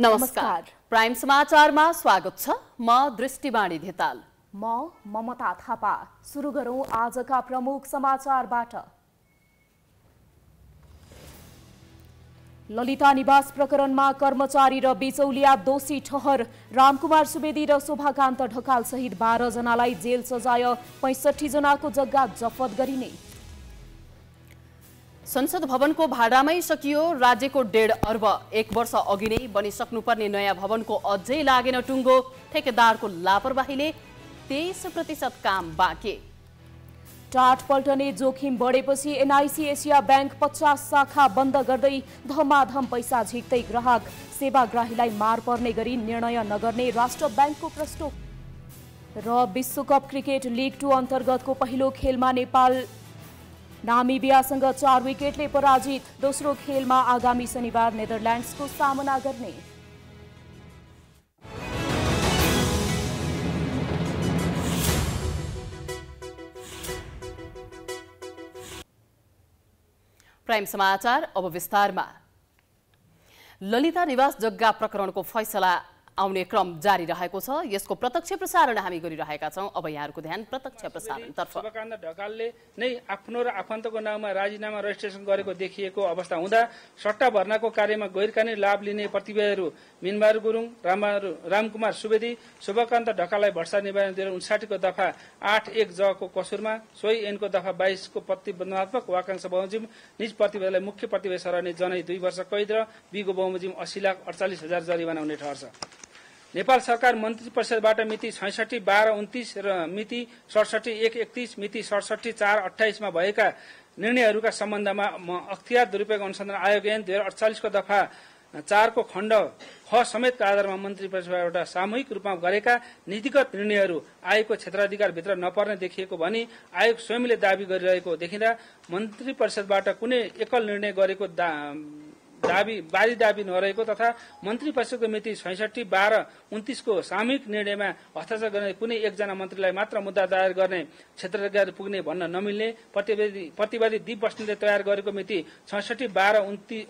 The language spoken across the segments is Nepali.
नमस्कार प्राइम समाचारमा स्वागत छ म दृष्टिवाणी धिताल म ममता थापा सुरु गरौँ आजका प्रमुख समाचारबाट ललिता निवास प्रकरणमा कर्मचारी र बिचौलिया दोषी ठहर रामकुमार सुवेदी र शोभाकान्त ढकाल सहित बाह्र जनालाई जेल सजाय पैँसठी जनाको जग्गा जफत गरिने संसद भवनको भाडामै सकियो राज्यको डेढ अर्ब एक वर्ष अघि नै बनिसक्नुपर्ने नयाँ भवनको अझै लागेन टुङ्गो ठेकेदारको लापरवाहीले तेइस प्रतिशत काम बाँकी टाट पल्टने जोखिम बढेपछि एनआइसी एसिया ब्याङ्क पचास शाखा बन्द गर्दै धमाधम पैसा झिक्दै ग्राहक सेवाग्राहीलाई मार पर्ने गरी निर्णय नगर्ने राष्ट्र ब्याङ्कको प्रस्टो र विश्वकप क्रिकेट लिग टू अन्तर्गतको पहिलो खेलमा नेपाल नामिबियासँग चार विकेटले पराजित दोस्रो खेलमा आगामी शनिबार नेदरल्यान्ड्सको सामना गर्ने प्राइम समाचार अब विस्तारमा ललिता निवास जग्गा प्रकरणको फैसला आउने क्रम जारी रहेको छ यसको प्रत्यक्ष प्रसारण हामी गरिरहेका छौँ अब यहाँहरूको ध्यान प्रत्यक्ष प्रसारणतर्फ शोभाकान्त ढकालले नै आफ्नो र आफन्तको नाउँमा राजीनामा रजिस्ट्रेसन गरेको देखिएको अवस्था हुँदा सट्टा भर्नाको कार्यमा गैरकानुनी लाभ लिने प्रतिभाहरू मिनबार गुरुङ रामकुमार सुवेदी शोभाकान्त ढकाललाई भर्सा निवारण दुई हजार उन्साठीको दफा आठ एक जको कसुरमा सोही एनको दफा बाइसको प्रतिबन्धात्मक वाकांश बमोजिम निज प्रतिभालाई मुख्य प्रतिभा सरने जनै दुई वर्ष कैद र बीको बमोजिम अस्सी लाख अडचालिस हजार जरिवाना हुने ठहर छ नेपाल सरकार मन्त्री परिषदबाट मिति छैसठी बाह्र उन्तिस र मिति सडसठी एक एकतिस मिति सडसठी चार अठाइसमा भएका निर्णयहरूका सम्बन्धमा म अख्तियार दुरूपयोग अनुसन्धान आयोग ऐन दुई हजार अडचालिसको दफा चारको खण्ड ख समेतका आधारमा मन्त्री परिषदबाट सामूहिक रूपमा गरेका नीतिगत निर्णयहरू आयोगको क्षेत्राधिकारभित्र नपर्ने देखिएको भनी आयोग स्वयंले दावी गरिरहेको देखिँदा मन्त्री परिषदबाट कुनै एकल निर्णय गरेको दावी दावी नरहेको तथा मन्त्री परिषदको मिति छैसठी बाह्र उन्तिसको सामूहिक निर्णयमा हस्ताक्षर गर्ने कुनै एकजना मन्त्रीलाई मात्र मुद्दा दायर गर्ने क्षेत्र पुग्ने भन्न नमिल्ने प्रतिवादी दीप बस्नेले तयार गरेको मिति छैसठी बाह्र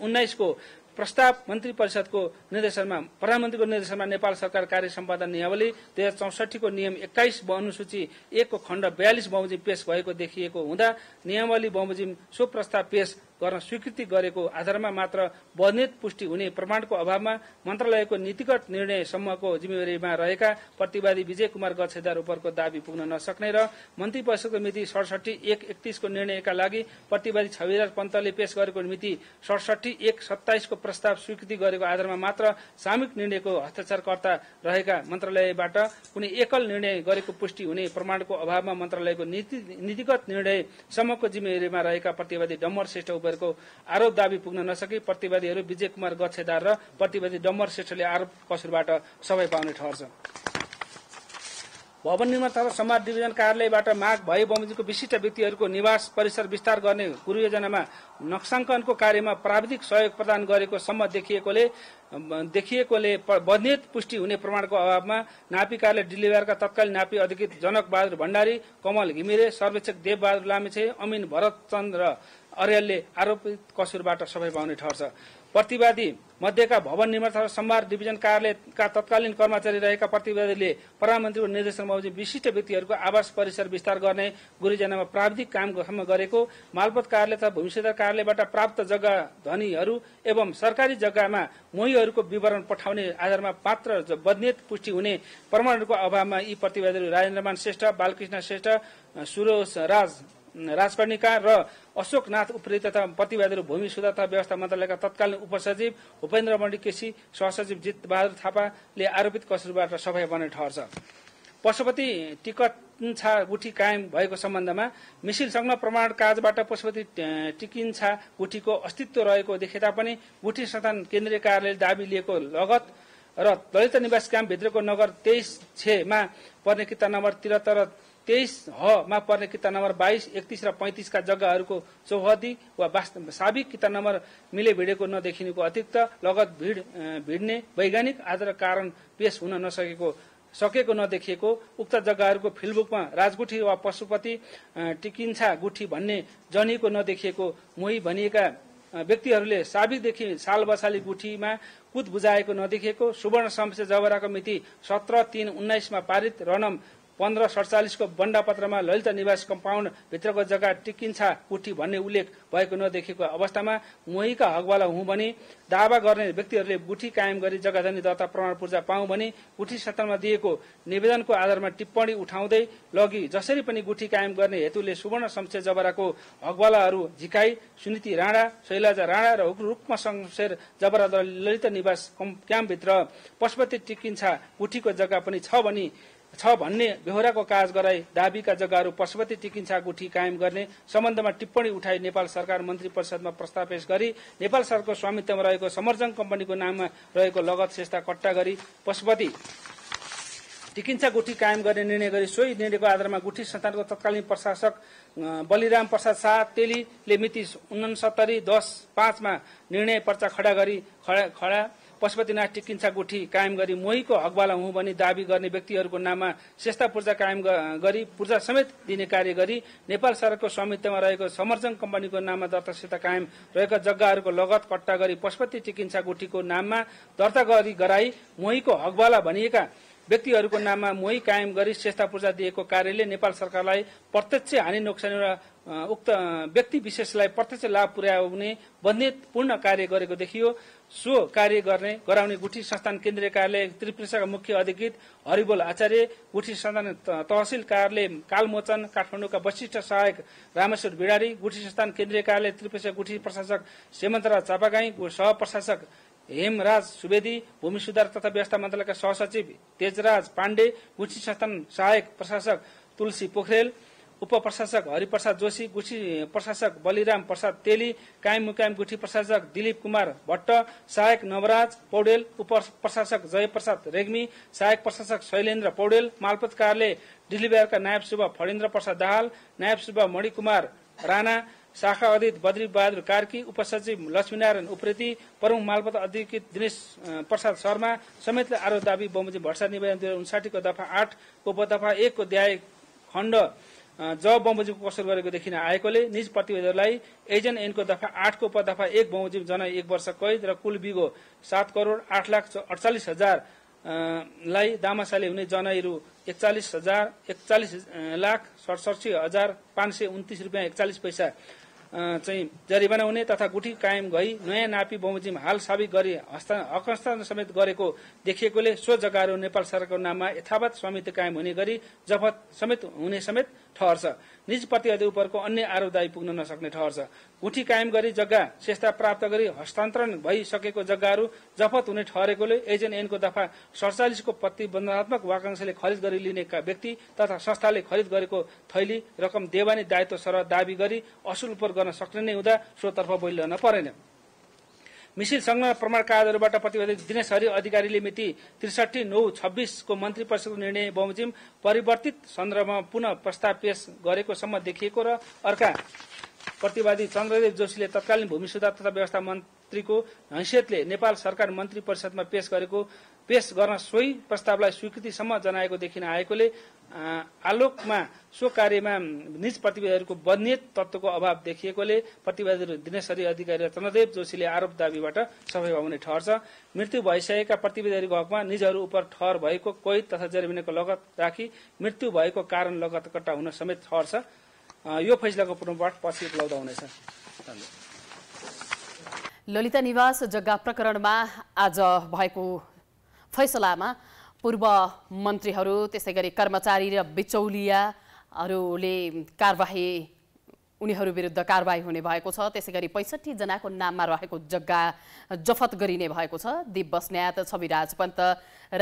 उन्नाइसको प्रस्ताव मन्त्री परिषदको निर्देशनमा प्रधानमन्त्रीको निर्देशनमा नेपाल सरकार कार्य सम्पादन नियमावली दुई हजार चौसठीको नियम एक्काइस अनुसूची एकको खण्ड बयालिस बमोजिम पेश भएको देखिएको हुँदा नियमावली बमोजिम सो प्रस्ताव पेश गर्न स्वीकृति गरेको आधारमा मात्र वर्णित पुष्टि हुने प्रमाणको अभावमा मन्त्रालयको नीतिगत निर्णय समूहको जिम्मेवारीमा रहेका प्रतिवादी विजय कुमार गच्छेदार उपरको दावी पुग्न नसक्ने र मन्त्री परिषदको मिति सडसठी एक एकतीसको निर्णयका लागि प्रतिवादी छविराज पन्तले पेश गरेको मिति सडसठी एक सत्ताइसको प्रस्ताव स्वीकृति गरेको आधारमा मात्र सामूहिक निर्णयको हस्ताक्षरकर्ता रहेका मन्त्रालयबाट कुनै एकल निर्णय गरेको पुष्टि हुने प्रमाणको अभावमा मन्त्रालयको नीतिगत निर्णय समूहको जिम्मेवारीमा रहेका प्रतिवादी डम्बर श्रेष्ठ उप गरेको आरोप दावी पुग्न नसके प्रतिवादीहरू विजय कुमार गच्छेदार र प्रतिवादी डम्बर श्रेष्ठले आरोप कसुरबाट सबै पाउने ठहर छ भवन निर्माण तथा समाज डिभिजन कार्यालयबाट माग भए बमोजिमको विशिष्ट व्यक्तिहरूको निवास परिसर विस्तार गर्ने कुरो योजनामा नक्साङ्कनको कार्यमा प्राविधिक सहयोग प्रदान गरेको सम्म देखिएकोले देखिएकोले बन्धित पुष्टि हुने प्रमाणको अभावमा नापी कार्यालय डिलिभरका तत्कालीन नापी अधिकृत जनक बहादुर भण्डारी कमल घिमिरे सर्वेक्षक देवबहादुर लामेछे अमिन भरतचन्द र अर्यालले आरोपित कसुरबाट सबै पाउने ठहर छ प्रतिवादी मध्येका भवन निर्माण तथा सम्भार डिभिजन कार्यालयका तत्कालीन कर्मचारी रहेका प्रतिवादीले प्रधानमन्त्रीको निर्देशन बमोजिम विशिष्ट व्यक्तिहरूको आवास परिसर विस्तार गर्ने गुरूजनामा प्राविधिक काम गरेको मालपत कार्यालय तथा भूमि सुधार कार्यालयबाट प्राप्त जग्गा धनीहरू एवं सरकारी जग्गामा मोहीहरूको विवरण पठाउने आधारमा पात्र बदनेत पुष्टि हुने प्रमाणहरूको अभावमा यी प्रतिवादीहरू राजेन्द्रमान श्रेष्ठ बालकृष्ण श्रेष्ठ सुरोज राज राजकर्णिका र अशोकनाथ उप्रेती तथा प्रतिवादीहरू भूमि सुधार तथा व्यवस्था मन्त्रालयका तत्कालीन उपसचिव उपेन्द्र मण्डी केसी सहसचिव जित बहादुर थापाले आरोपित कसुरबाट सफाई बन्ने ठहर छ पशुपति टिकन्छा गुठी कायम भएको सम्बन्धमा मिसिल संलग्न प्रमाण काजबाट पशुपति टिकिन्छा गुठीको अस्तित्व रहेको देखे तापनि गुठी संस्थान केन्द्रीय कार्यालयले दावी लिएको लगत र दलित निवास क्याम्पभित्रको नगर तेइस छेमा पर्ने किता नम्बर त्रिहत्तर तेइस हमा पर्ने किता नम्बर बाइस एकतिस र पैंतिसका जग्गाहरूको चौहदी वा साविक किता नम्बर मिले भिडेको नदेखिनेको अतिरिक्त लगत भिड भिड्ने वैज्ञानिक आधार कारण पेश हुन नसकेको सकेको नदेखिएको उक्त जग्गाहरूको फिल्डबुकमा राजगुठी वा पशुपति टिकिन्छा गुठी भन्ने जनिएको नदेखिएको मोही भनिएका व्यक्तिहरूले साबिकदेखि साल बसाली गुठीमा कुद बुझाएको नदेखिएको सुवर्ण शमशेर जवराको मिति सत्र तीन उन्नाइसमा पारित रनम पन्ध्र सडचालिसको बण्डापत्रमा ललिता निवास कम्पाउन्ड भित्रको जग्गा टिकिन्छा कुठी भन्ने उल्लेख भएको नदेखेको अवस्थामा मोहीका हकवाला हुँ भने दावा गर्ने व्यक्तिहरूले गुठी कायम गरी जग्गा जाने दर्ता प्रमाण पूर्जा पाऊ भने गुठी सत्तामा दिएको निवेदनको आधारमा टिप्पणी उठाउँदै लगी जसरी पनि गुठी कायम गर्ने हेतुले सुवर्ण शमशेर जबराको हकवालाहरू झिकाई सुनिति राणा शैलाजा राणा र रूपमा शमशेर जबरा ललिता निवास क्याम्पभित्र पशुपति टिकिन्छा गुठीको जग्गा पनि छ भनी छ भन्ने बेहोराको काज गराई दाबीका जग्गाहरू पशुपति चिकित्सा गुठी कायम गर्ने सम्बन्धमा टिप्पणी उठाई नेपाल सरकार मन्त्री परिषदमा प्रस्ताव पेश गरी नेपाल सरकारको स्वामित्वमा रहेको समरजङ कम्पनीको नाममा रहेको लगत सेस्ता कट्टा गरी पशुपति चिकित्सा गुठी कायम गर्ने निर्णय गरी सोही निर्णयको आधारमा गुठी संस्थानको तत्कालीन प्रशासक बलिराम प्रसाद शाह तेलीले मिति उन्सत्तरी दस पाँचमा निर्णय पर्चा खडा गरी खडा पशुपतिनाथ टिकिन्सा गुठी कायम गरी मोहीको हकवाला हुँ भनी दावी गर्ने व्यक्तिहरूको नाममा श्रेष्ठता पूर्जा कायम गरी पूर्जा समेत दिने कार्य गरी नेपाल सरकारको स्वामित्वमा रहेको समर्जन कम्पनीको नाममा दर्तासित कायम रहेका जग्गाहरूको लगत कट्टा गरी पशुपति टिकिन्सा गुठीको नाममा दर्ता गरी गराई मोहीको हकवाला भनिएका व्यक्तिहरूको नाममा मोही कायम गरी श्रेष्ठा पूर्जा दिएको कार्यले नेपाल सरकारलाई प्रत्यक्ष हानि नोक्सानी र उक्त व्यक्ति विशेषलाई प्रत्यक्ष लाभ पुर्याउने पूर्ण कार्य गरेको देखियो सो कार्य गर्ने गराउने गुठी संस्थान केन्द्रीय कार्यालय त्रिपुरेसाका मुख्य अधिकृत हरिबोल आचार्य गुठी संस्थान तहसील कार्यालय कालमोचन काठमाडौँका वशिष्ठ सहायक रामेश्वर भिडारी गुठी संस्थान केन्द्रीय कार्यालय त्रिपुरेसा गुठी प्रशासक सेमन्तराज चापागाई सह प्रशासक हेमराज सुवेदी भूमि सुधार तथा व्यवस्था मन्त्रालयका सहसचिव तेजराज पाण्डे गुठी संस्थान सहायक प्रशासक तुलसी पोखरेल उप प्रशासक हरिप्रसाद जोशी गुठी प्रशासक बलिराम प्रसाद तेली कायम मुकायम गुठी प्रशासक दिलीप कुमार भट्ट सहायक नवराज पौडेल उप प्रशासक जयप्रसाद रेग्मी सहायक प्रशासक शैलेन्द्र पौडेल मालपत कार्यालय डिलिभरका नायब शुभ फणेन्द्र प्रसाद दाहाल नायब सुब्बा मणिकुमार राणा शाखा अधित बद्री बहादुर कार्की उपसचिव लक्ष्मीनारायण उप्रेती प्रमुख मालपत अधिकृत दिनेश प्रसाद शर्मा समेतले आरोप दावी बमोजी भट्सा निवेदन दुई हजार उन्साठीको दफा आठको दफा एकको ध्याय खण्ड जब बमोजिमको कसर गरेको देखिन आएकोले निज प्रतिवेदहरूलाई एजेन्ट एनको दफा आठको पदफा एक बमोजिम जन एक वर्ष कैद र कुल बिगो सात करोड़ आठ लाख अडचालिस हजार लाई दामासाले हुने जनहरू एकचालिस हजार एकचालिस लाख सडसठी हजार पाँच सय उन्तिस रुपियाँ एकचालिस पैसा चाहिँ जरिवाना हुने तथा गुठी कायम गई नयाँ नापी बमोजिम हाल साबिक गरी हस्तान्तरण समेत गरेको देखिएकोले सो जग्गाहरू नेपाल सरकारको नाममा यथावत स्वामित्व कायम हुने गरी जफत समेत हुने समेत ठहर छ निज प्रतिवादी उपको अन्य आरोपदायी पुग्न नसक्ने ठहर छ गुठी कायम गरी जग्गा चेष्टा प्राप्त गरी हस्तान्तरण भइसकेको जग्गाहरू जफत हुने ठहरेकोले एजेन्ट एनको दफा सडचालिसको प्रतिबन्धात्मक वाकांशले खरिद गरी लिने व्यक्ति तथा संस्थाले खरिद गरेको थैली रकम देवानी दायित्व सरह दावी गरी असुल उप गर्न सक्ने नै हुँदा सोतर्फ बोलिरहन परेन मिसिल संलग्न प्रमाण कागजहरूबाट प्रतिवेदक दिनेश हरि अधिकारीले मिति त्रिसठी नौ छब्बीसको मन्त्री परिषदको निर्णय बमोजिम परिवर्तित सन्दर्भमा पुनः प्रस्ताव पेश गरेकोसम्म देखिएको र अर्का प्रतिवादी चन्द्रदेव जोशीले तत्कालीन भूमि सुधार तथा व्यवस्था मन्त्रीको हैसियतले नेपाल सरकार मन्त्री परिषदमा पेश गरेको पेश गर्न सोही प्रस्तावलाई स्वीकृतिसम्म जनाएको देखिन आएकोले आलोकमा सो कार्यमा निज प्रतिवादीहरूको बन्यत तत्त्वको अभाव देखिएकोले प्रतिवादीहरू दिनेश्वरी अधिकारी र चन्द्रदेव जोशीले आरोप दावीबाट सफेवा हुने ठहर छ मृत्यु भइसकेका प्रतिवादीहरूको हकमा निजहरू उप ठहर भएको कोही तथा जरिमिनाको लगत राखी मृत्यु भएको कारण लगत कट्टा हुन समेत ठहर छ यो फैसलाको पूर्णपाठ पछि उपलब्ध हुनेछ ललिता निवास जग्गा प्रकरणमा आज भएको फैसलामा पूर्व मन्त्रीहरू त्यसै गरी कर्मचारी र बिचौलियाहरूले कारवाही उनीहरू विरुद्ध कारवाही हुने भएको छ त्यसै गरी पैँसठीजनाको नाममा रहेको जग्गा जफत गरिने भएको छ दिप बस्न्यात छविराज पन्त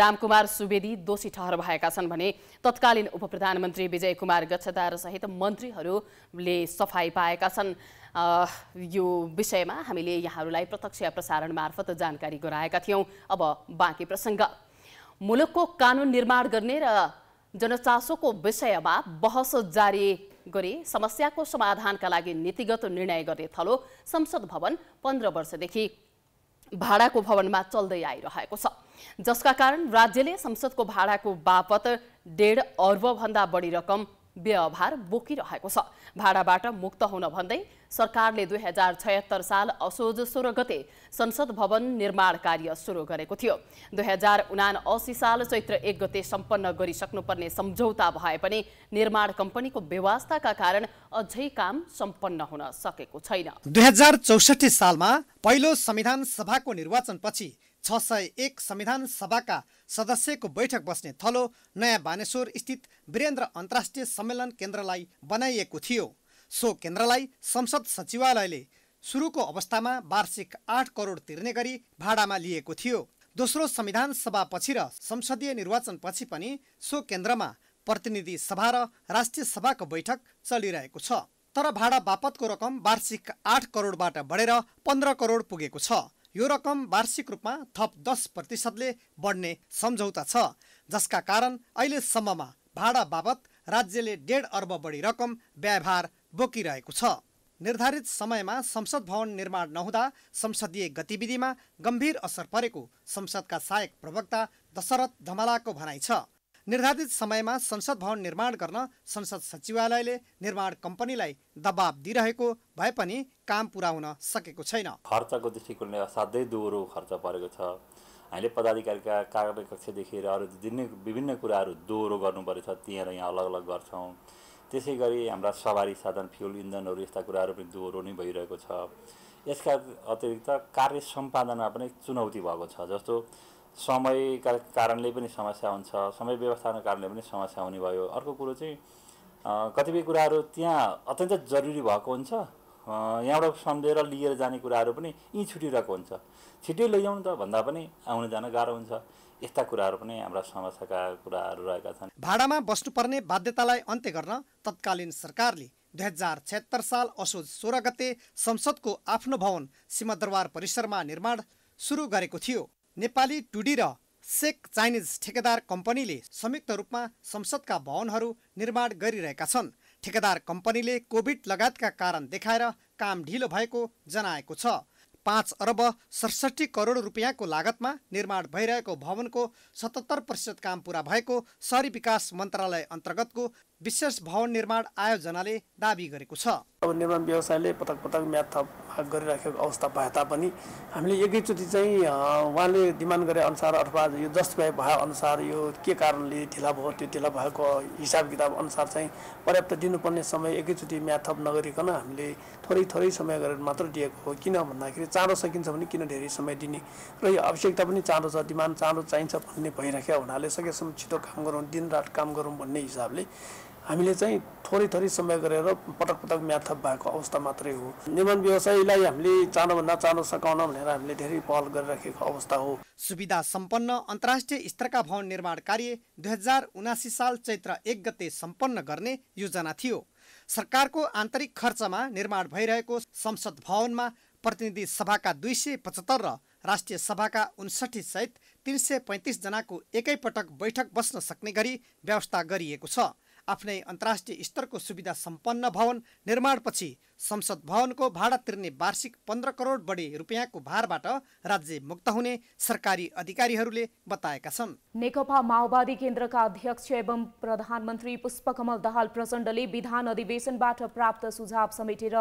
रामकुमार सुवेदी दोषी ठहर भएका छन् भने तत्कालीन उप प्रधानमन्त्री विजय कुमार गच्छदार सहित मन्त्रीहरूले सफाई पाएका छन् यो विषयमा हामीले यहाँहरूलाई प्रत्यक्ष प्रसारण मार्फत जानकारी गराएका थियौँ अब बाँकी प्रसङ्ग मुलुकको कानुन निर्माण गर्ने र जनचासोको विषयमा बहस जारी गरी समस्याको समाधानका लागि नीतिगत निर्णय गर्ने थलो संसद भवन पन्ध्र वर्षदेखि भाडाको भवनमा चल्दै आइरहेको छ जसका कारण राज्यले संसदको भाडाको बापत डेढ अर्बभन्दा बढी रकम व्यवहार बोकिरहेको छ भाडाबाट मुक्त हुन भन्दै सरकारले दुई हजार छयत्तर साल असोज सोह्र गते संसद भवन निर्माण कार्य सुरु गरेको थियो दुई हजार उना असी साल चैत्र एक गते सम्पन्न गरिसक्नुपर्ने सम्झौता भए पनि निर्माण कम्पनीको व्यवस्थाका कारण अझै काम सम्पन्न हुन सकेको छैन दुई हजार चौसठी सालमा पहिलो संविधान सभाको निर्वाचनपछि छ सय एक संविधान सभाका सदस्यको बैठक बस्ने थलो नयाँ बानेश्वर स्थित वीरेन्द्र अन्तर्राष्ट्रिय सम्मेलन केन्द्रलाई बनाइएको थियो सो केन्द्रलाई संसद सचिवालयले सुरुको अवस्थामा वार्षिक आठ करोड तिर्ने गरी भाडामा लिएको थियो दोस्रो संविधान सभापछि र संसदीय निर्वाचनपछि पनि सो केन्द्रमा प्रतिनिधि सभा र राष्ट्रिय सभाको बैठक चलिरहेको छ तर भाडा बापतको रकम वार्षिक आठ करोडबाट बढेर पन्ध्र करोड पुगेको छ यो रकम वार्षिक रूपमा थप दस प्रतिशतले बढ्ने सम्झौता छ जसका कारण अहिलेसम्ममा भाडा बापत राज्यले डेढ अर्ब बढी रकम व्यवहार बोकिरहेको छ निर्धारित समयमा संसद भवन निर्माण नहुँदा संसदीय गतिविधिमा गम्भीर असर परेको संसदका सहायक प्रवक्ता दशरथ धमलाको भनाइ छ निर्धारित समयमा संसद भवन निर्माण गर्न संसद सचिवालयले निर्माण कम्पनीलाई दबाब दिइरहेको भए पनि काम पुरा हुन सकेको छैन खर्चको दृष्टिकोणले असाध्यै दोहोरो खर्च परेको छ हामीले पदाधिकारीका कार्यकक्षदेखि र अरू दिने विभिन्न कुराहरू दोहोरो गर्नु परेछ त्यहाँ यहाँ अलग अलग गर्छौँ त्यसै गरी हाम्रा सवारी साधन फ्युल इन्धनहरू यस्ता कुराहरू पनि दोहोरो नै भइरहेको छ यसका अतिरिक्त कार्य सम्पादनमा पनि चुनौती भएको छ जस्तो समयका कारणले पनि समस्या हुन्छ समय व्यवस्थाको कारणले पनि समस्या हुने भयो अर्को कुरो चाहिँ कतिपय कुराहरू त्यहाँ अत्यन्त जरुरी भएको हुन्छ यहाँबाट सम्झेर लिएर जाने कुराहरू पनि यहीँ छुटिरहेको हुन्छ छिटै लैजाउनु त भन्दा पनि आउन जान गाह्रो हुन्छ यस्ता कुराहरू पनि हाम्रा समस्याका कुराहरू रहेका छन् भाडामा बस्नुपर्ने बाध्यतालाई अन्त्य गर्न तत्कालीन सरकारले दुई हजार छत्तर साल असोज सोह्र गते संसदको आफ्नो भवन दरबार परिसरमा निर्माण सुरु गरेको थियो नेपाली टुडी र सेक चाइनिज ठेकेदार कम्पनीले संयुक्त रूपमा संसदका भवनहरू निर्माण गरिरहेका छन् ठेकेदार कम्पनीले कोभिड लगायतका कारण देखाएर काम ढिलो भएको जनाएको छ पाँच अर्ब सडसठी करोड रुपियाँको लागतमा निर्माण भइरहेको भवनको सतहत्तर प्रतिशत काम पुरा भएको सहरी विकास मन्त्रालय अन्तर्गतको विशेष भवन निर्माण आयोजनाले दावी गरेको छ अब निर्माण व्यवसायले पटक पटक म्याद थप गरिराखेको अवस्था भए तापनि हामीले एकैचोटि चाहिँ उहाँले डिमान्ड गरे अनुसार अथवा यो जस्टिफाई भए अनुसार यो के कारणले ढिला भयो त्यो ढिला भएको हिसाब किताब अनुसार चाहिँ पर्याप्त दिनुपर्ने समय एकैचोटि म्याद थप नगरिकन हामीले थोरै थोरै समय गरेर मात्र दिएको हो किन भन्दाखेरि चाँडो सकिन्छ भने किन धेरै समय दिने र यो आवश्यकता पनि चाँडो छ डिमान्ड चाँडो चाहिन्छ भन्ने भइराखेको हुनाले सकेसम्म छिटो काम गरौँ दिनरात काम गरौँ भन्ने हिसाबले हामीले चाहिँ थोरै थोरै समय गरेर पटक पटक म्याथ भएको अवस्था मात्रै हो निर्माण व्यवसायलाई हामीले चाँडोभन्दा चाँडो सकाउन भनेर हामीले धेरै पहल गरिराखेको अवस्था हो सुविधा सम्पन्न अन्तर्राष्ट्रिय स्तरका भवन निर्माण कार्य दुई हजार उनासी साल चैत्र एक गते सम्पन्न गर्ने योजना थियो सरकारको आन्तरिक खर्चमा निर्माण भइरहेको संसद भवनमा प्रतिनिधि सभाका दुई सय पचहत्तर र राष्ट्रिय सभाका उन्सठी सहित तिन सय पैँतिसजनाको एकैपटक बैठक बस्न सक्ने गरी व्यवस्था गरिएको छ आफ्नै अन्तर्राष्ट्रिय स्तरको सुविधा सम्पन्न भवन निर्माणपछि संसद भवनको भाडा तिर्ने वार्षिक पन्ध्र करोड बढी रुपियाँको भारबाट राज्य मुक्त हुने सरकारी अधिकारीहरूले बताएका छन् नेकपा माओवादी केन्द्रका अध्यक्ष एवं प्रधानमन्त्री पुष्पकमल दाहाल प्रचण्डले विधान अधिवेशनबाट प्राप्त सुझाव समेटेर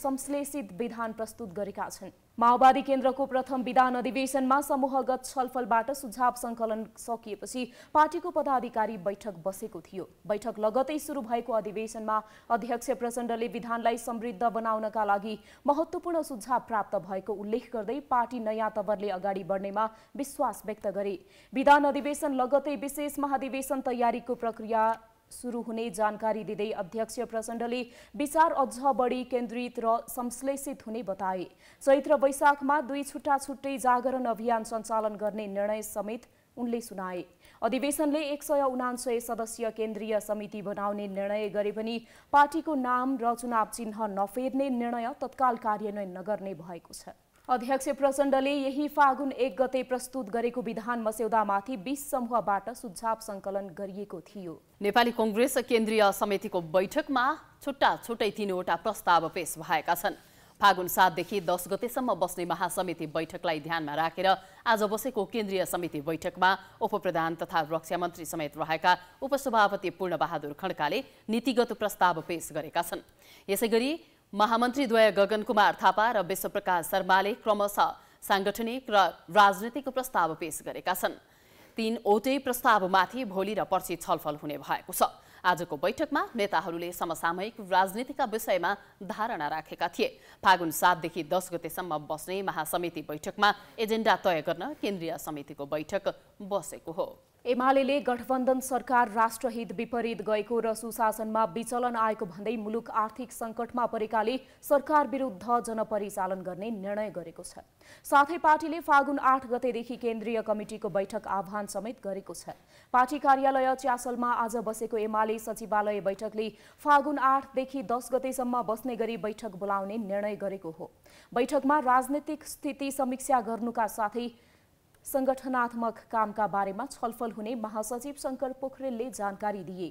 संश्लेषित विधान प्रस्तुत गरेका छन् माओवादी केन्द्रको प्रथम विधान अधिवेशनमा समूहगत छलफलबाट सुझाव सङ्कलन सकिएपछि पार्टीको पदाधिकारी बैठक बसेको थियो बैठक लगतै सुरु भएको अधिवेशनमा अध्यक्ष प्रचण्डले विधानलाई समृद्ध बनाउनका लागि महत्त्वपूर्ण सुझाव प्राप्त भएको उल्लेख गर्दै पार्टी नयाँ तवरले अगाडि बढ्नेमा विश्वास व्यक्त गरे विधान अधिवेशन लगतै विशेष महाधिवेशन तयारीको प्रक्रिया सुरु हुने जानकारी दिँदै अध्यक्ष प्रचण्डले विचार अझ बढी केन्द्रित र संश्लेषित हुने बताए चैत्र वैशाखमा दुई छुट्टा छुट्टै जागरण अभियान सञ्चालन गर्ने निर्णय समेत उनले सुनाए अधिवेशनले एक सय उनान्सय सदस्य केन्द्रीय समिति बनाउने निर्णय गरे पनि पार्टीको नाम र चुनाव चिन्ह नफेर्ने निर्णय तत्काल कार्यान्वयन नगर्ने भएको छ अध्यक्ष प्रचण्डले यही फागुन एक गते प्रस्तुत गरेको विधान मस्यौदामाथि बीस समूहबाट सुझाव सङ्कलन गरिएको थियो नेपाली कङ्ग्रेस केन्द्रीय समितिको बैठकमा छुट्टा छुट्टै तिनवटा प्रस्ताव पेश भएका छन् फागुन सातदेखि दस गतेसम्म बस्ने महासमिति बैठकलाई ध्यानमा राखेर आज बसेको केन्द्रीय समिति बैठकमा उपप्रधान तथा रक्षा मन्त्री समेत रहेका उपसभापति पूर्णबहादुर खड्काले नीतिगत प्रस्ताव पेश गरेका छन् यसैगरी महामन्त्रीद्वय गगन कुमार थापा र विश्वप्रकाश शर्माले क्रमशः साङ्गठनिक र राजनीतिको प्रस्ताव पेश गरेका छन् तीनवटै प्रस्तावमाथि भोलि र पर्सि छलफल हुने भएको छ आजको बैठकमा नेताहरूले समसामयिक राजनीतिका विषयमा धारणा राखेका थिए फागुन सातदेखि दस गतेसम्म बस्ने महासमिति बैठकमा एजेन्डा तय गर्न केन्द्रीय समितिको बैठक बसेको हो एमाले गठबन्धन सरकार राष्ट्रहित विपरीत गएको र सुशासनमा विचलन आएको भन्दै मुलुक आर्थिक सङ्कटमा परेकाले सरकार विरुद्ध जनपरिचालन गर्ने निर्णय गरेको छ साथै पार्टीले फागुन आठ गतेदेखि केन्द्रीय कमिटिको बैठक आह्वान समेत गरेको छ पार्टी कार्यालय च्यासलमा आज बसेको एमाले सचिवालय बैठकले फागुन आठदेखि दस गतेसम्म बस्ने गरी बैठक बोलाउने निर्णय गरेको हो बैठकमा राजनैतिक स्थिति समीक्षा गर्नुका साथै संगठनात्मक कामका बारेमा छलफल हुने महासचिव शङ्कर पोखरेलले जानकारी दिए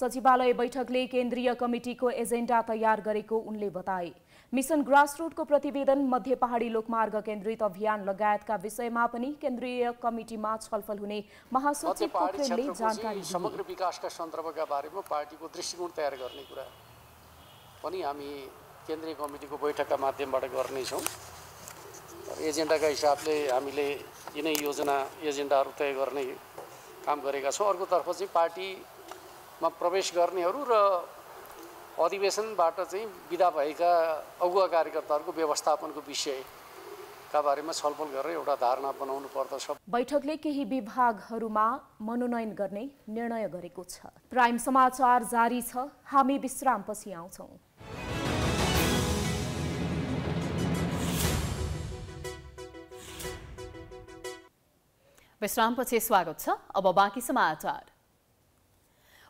सचिवालय बैठकले केन्द्रीय कमिटीको एजेन्डा तयार गरेको उनले बताए मिसन ग्रासरुटको प्रतिवेदन मध्य पहाडी लोकमार्ग केन्द्रित अभियान लगायतका विषयमा पनि केन्द्रीय कमिटीमा छलफल हुने महासचिव पोखरेलले जानकारी समग्र विकासका सन्दर्भका बारेमा पार्टीको दृष्टिकोण तयार गर्ने कुरा पनि हामी केन्द्रीय कमिटीको बैठकका माध्यमबाट गर्नेछौँ एजेन्डाका हिसाबले हामीले यिनै योजना एजेन्डाहरू तय गर्ने काम गरेका छौँ अर्कोतर्फ चाहिँ पार्टीमा प्रवेश गर्नेहरू र अधिवेशनबाट चाहिँ विदा भएका अगुवा कार्यकर्ताहरूको व्यवस्थापनको विषय बारेमा छलफल गरेर एउटा धारणा बनाउनु पर्दछ बैठकले केही विभागहरूमा मनोनयन गर्ने निर्णय गरेको छ प्राइम समाचार जारी छ हामी विश्राम पछि आउँछौँ विश्रामपछि स्वागत छ अब बाँकी समाचार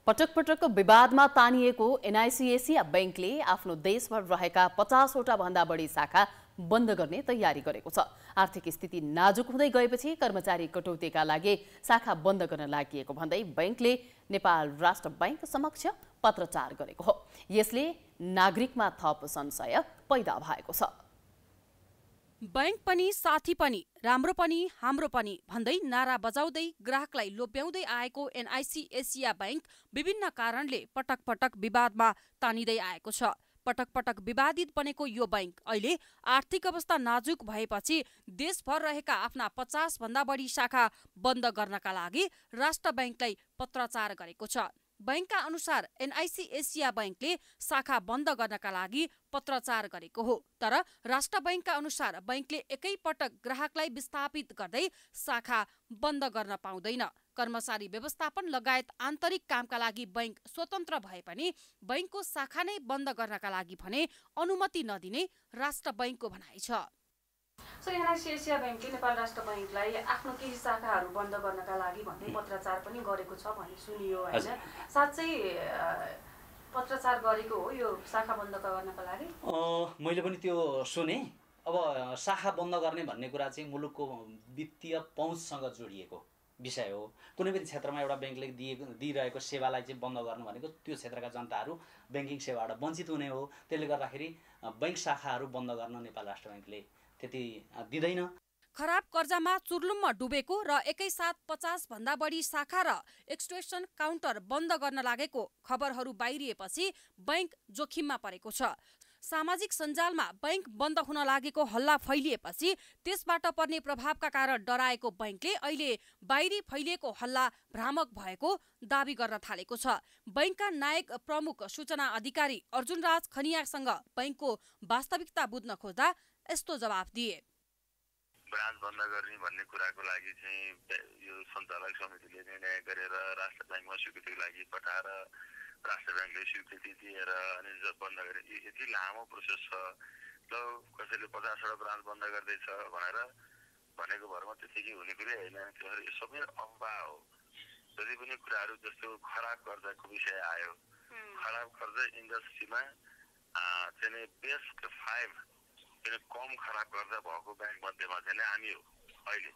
पटक पटकको विवादमा तानिएको एनआइसी एसिया ब्याङ्कले आफ्नो देशभर रहेका पचासवटा भन्दा बढी शाखा बन्द गर्ने तयारी गरेको छ आर्थिक स्थिति नाजुक हुँदै गएपछि कर्मचारी कटौतीका लागि शाखा बन्द गर्न लागि भन्दै ब्याङ्कले नेपाल राष्ट्र ब्याङ्क समक्ष पत्रचार गरेको हो यसले नागरिकमा थप संशय पैदा भएको छ बैंक पनि साथी पनि राम्रो पनि हाम्रो पनि भन्दै नारा बजाउँदै ग्राहकलाई लोभ्याउँदै आएको एनआइसी एसिया बैंक विभिन्न कारणले पटक पटक विवादमा तानिँदै आएको छ पटक पटक विवादित बनेको यो बैंक अहिले आर्थिक अवस्था नाजुक भएपछि देशभर रहेका आफ्ना पचासभन्दा बढी शाखा बन्द गर्नका लागि राष्ट्र बैंकलाई पत्राचार गरेको छ बैङ्कका अनुसार एनआइसी एसिया बैंकले शाखा बन्द गर्नका लागि पत्रचार गरेको हो तर राष्ट्र बैंकका अनुसार बैङ्कले एकैपटक ग्राहकलाई विस्थापित गर्दै शाखा बन्द गर्न पाउँदैन कर्मचारी व्यवस्थापन लगायत आन्तरिक कामका लागि बैङ्क स्वतन्त्र भए पनि बैङ्कको शाखा नै बन्द गर्नका लागि भने अनुमति नदिने राष्ट्र बैङ्कको भनाइ छ सो यहाँ एसिया ब्याङ्कले नेपाल राष्ट्र ब्याङ्कलाई आफ्नो केही शाखाहरू बन्द गर्नका लागि भन्ने पत्राचार पनि गरेको छ भन्ने सुनियो होइन साँच्चै पत्राचार गरेको हो यो शाखा बन्द गर्नका लागि मैले पनि त्यो सुने अब शाखा बन्द गर्ने भन्ने कुरा चाहिँ मुलुकको वित्तीय पहुँचसँग जोडिएको विषय हो कुनै पनि क्षेत्रमा एउटा ब्याङ्कले दिएको दिइरहेको सेवालाई चाहिँ बन्द गर्नु भनेको त्यो क्षेत्रका जनताहरू ब्याङ्किङ सेवाबाट वञ्चित हुने हो त्यसले गर्दाखेरि ब्याङ्क शाखाहरू बन्द गर्न नेपाल राष्ट्र ब्याङ्कले त्यति दिँदैन खराब कर्जामा चुर्लुममा डुबेको र एकैसाथ भन्दा बढी शाखा र एक्सटेसन काउन्टर बन्द गर्न लागेको खबरहरू बाहिरिएपछि बैङ्क जोखिममा परेको छ सामाजिक सञ्जालमा बैङ्क बन्द हुन लागेको हल्ला फैलिएपछि त्यसबाट पर्ने प्रभावका कारण डराएको बैङ्कले अहिले बाहिरी फैलिएको हल्ला भ्रामक भएको दावी गर्न थालेको छ बैङ्कका नायक प्रमुख सूचना अधिकारी अर्जुनराज खनियासँग बैङ्कको वास्तविकता बुझ्न खोज्दा यस्तो जवाब दिए ब्रान्च बन्द गर्ने भन्ने कुराको लागि चाहिँ यो सञ्चालक समितिले निर्णय गरेर राष्ट्र ब्याङ्कमा स्वीकृतिको लागि पठाएर राष्ट्र ब्याङ्कले स्वीकृति दिएर अनि बन्द गरे यति लामो प्रोसेस छ ल कसैले पचासवटा ब्रान्च बन्द गर्दैछ भनेर भनेको भरमा त्यतिकै हुने कुरै होइन त्यसरी यो सबै अम्बा हो जति पनि कुराहरू जस्तो खराब कर्जाको विषय आयो खराब कर्जा इन्डस्ट्रीमा चाहिँ बेस्ट फाइभ खराब गर्दा भएको ब्याङ्क हामी अहिले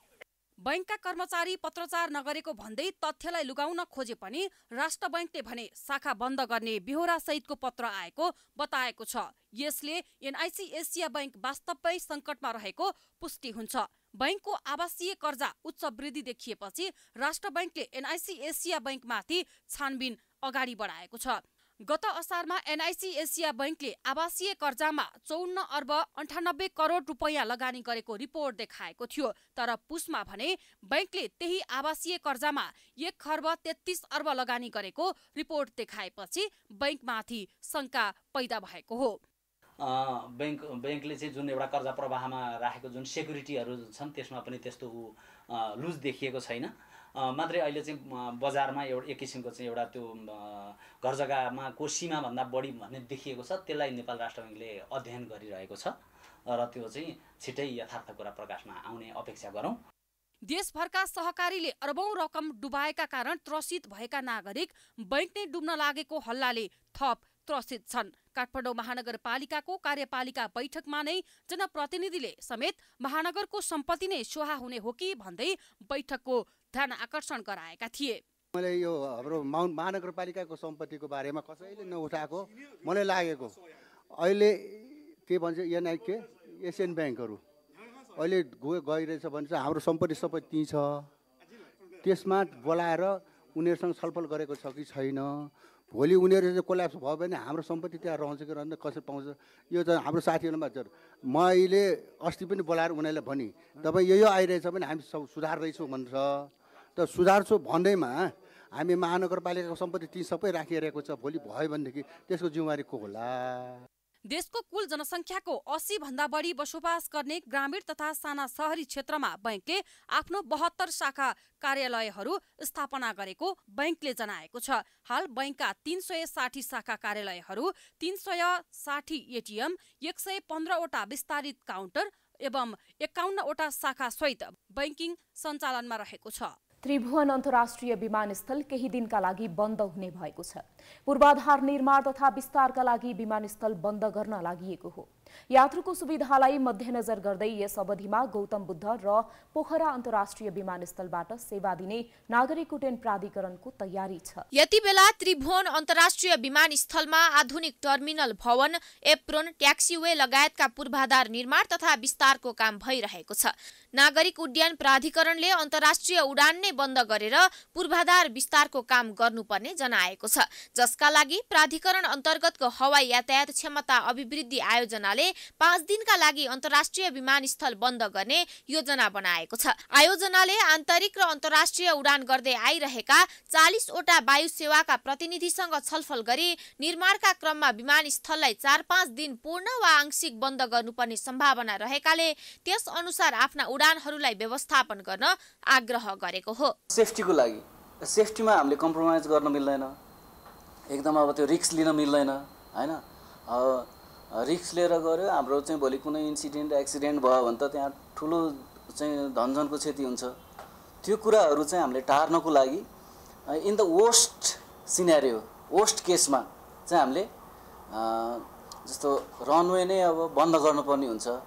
बैङ्कका कर्मचारी पत्रचार नगरेको भन्दै तथ्यलाई लुगाउन खोजे पनि राष्ट्र बैङ्कले भने शाखा बन्द गर्ने बिहोरा सहितको पत्र आएको बताएको छ यसले एनआइसी एसिया बैङ्क वास्तवै सङ्कटमा रहेको पुष्टि हुन्छ बैङ्कको आवासीय कर्जा उच्च वृद्धि देखिएपछि राष्ट्र बैङ्कले एनआइसी एसिया बैङ्कमाथि छानबिन अगाडि बढाएको छ गत असारमा एनआइसी एसिया बैङ्कले आवासीय कर्जामा चौन्न अर्ब अन्ठानब्बे करोड रुपैयाँ लगानी गरेको रिपोर्ट देखाएको थियो तर पुसमा भने बैङ्कले त्यही आवासीय कर्जामा एक खर्ब तेत्तिस अर्ब लगानी गरेको रिपोर्ट देखाएपछि बैङ्कमाथि शङ्का पैदा भएको हो ब्याङ्क ब्याङ्कले चाहिँ जुन एउटा कर्जा प्रवाहमा राखेको जुन सेक्युरिटीहरू छन् त्यसमा पनि त्यस्तो ऊ लुज देखिएको छैन मात्रै अहिले चाहिँ बजारमा एउटा एक किसिमको चाहिँ एउटा त्यो घर जग्गामा भन्दा बढी भन्ने देखिएको छ त्यसलाई नेपाल राष्ट्र ब्याङ्कले अध्ययन गरिरहेको छ र त्यो चाहिँ छिटै यथार्थ कुरा प्रकाशमा आउने अपेक्षा गरौँ देशभरका सहकारीले अरबौं रकम डुबाएका कारण त्रसित भएका नागरिक बैङ्क नै डुब्न लागेको हल्लाले थप त्रसित छन् काठमाडौँ महानगरपालिकाको कार्यपालिका बैठकमा नै जनप्रतिनिधिले समेत महानगरको सम्पत्ति नै सुहा हुने हो कि भन्दै बैठकको ध्यान आकर्षण गराएका थिए मैले यो हाम्रो महानगरपालिकाको सम्पत्तिको बारेमा कसैले नउठाएको मलाई लागेको अहिले के भन्छ एनआइके एसियन ब्याङ्कहरू अहिले गइरहेछ भने चाहिँ हाम्रो सम्पत्ति सबै त्यहीँ छ त्यसमा बोलाएर उनीहरूसँग छलफल गरेको छ कि छैन भोलि उनीहरू चाहिँ कोल्याप्स भयो भने हाम्रो सम्पत्ति त्यहाँ रहन्छ कि रहन्छ कसरी पाउँछ यो त हाम्रो साथीहरूमा छ मैले अस्ति पनि बोलाएर उनीहरूलाई भने तपाईँ यो यो आइरहेछ भने हामी सब सुधार्दैछौँ भन्छ त सुधार्छु भन्दैमा हामी महानगरपालिकाको सम्पत्ति ती सबै राखिरहेको छ भोलि भयो भनेदेखि त्यसको जिम्मेवारी को होला देशको कुल जनसङ्ख्याको अस्सी भन्दा बढी बसोबास गर्ने ग्रामीण तथा साना सहरी क्षेत्रमा बैङ्कले आफ्नो बहत्तर शाखा कार्यालयहरू स्थापना गरेको बैङ्कले जनाएको छ हाल बैङ्कका तीन सय साठी शाखा कार्यालयहरू तीन सय साठी एटिएम एक सय पन्ध्रवटा विस्तारित काउन्टर एवं एकाउन्नवटा शाखासहित बैङ्किङ सञ्चालनमा रहेको छ त्रिभुवन अन्तर्राष्ट्रिय विमानस्थल केही दिनका लागि बन्द हुने भएको छ पूर्वाधार निर्माण तथा विस्तारका लागि विमानस्थल बन्द गर्न लागि हो यात्रुको सुविधालाई मध्यनजर गर्दै यस अवधिमा गौतम बुद्ध र पोखरा अन्तर्राष्ट्रिय विमानस्थलबाट सेवा दिने नागरिक उड्डयन प्राधिकरणको तयारी छ यति बेला त्रिभुवन अन्तर्राष्ट्रिय विमानस्थलमा आधुनिक टर्मिनल भवन एप्रोन ट्याक्सीवे लगायतका पूर्वाधार निर्माण तथा विस्तारको काम भइरहेको छ नागरिक उड्डयन प्राधिकरणले अन्तर्राष्ट्रिय उडान नै बन्द गरेर पूर्वाधार विस्तारको काम गर्नुपर्ने जनाएको छ जसका लागि प्राधिकरण अन्तर्गतको हवाई यातायात क्षमता अभिवृद्धि आयोजनाले सरकारले पाँच दिनका लागि अन्तर्राष्ट्रिय विमानस्थल बन्द गर्ने योजना बनाएको छ आयोजनाले आन्तरिक र अन्तर्राष्ट्रिय उडान गर्दै आइरहेका चालिसवटा वायु सेवाका प्रतिनिधिसँग छलफल गरी निर्माणका क्रममा विमानस्थललाई चार पाँच दिन पूर्ण वा आंशिक बन्द गर्नुपर्ने सम्भावना रहेकाले त्यस अनुसार आफ्ना उडानहरूलाई व्यवस्थापन गर्न आग्रह गरेको हो सेफ्टीको लागि सेफ्टीमा हामीले कम्प्रोमाइज गर्न मिल्दैन एकदम अब त्यो रिक्स लिन मिल्दैन होइन रिक्स लिएर गऱ्यो हाम्रो चाहिँ भोलि कुनै इन्सिडेन्ट एक्सिडेन्ट भयो भने त त्यहाँ ठुलो चाहिँ धनझनको क्षति हुन्छ त्यो कुराहरू चाहिँ हामीले टार्नको लागि in the worst scenario worst केसमा चाहिँ हामीले जस्तो रनवे नै अब बन्द गर्नुपर्ने हुन्छ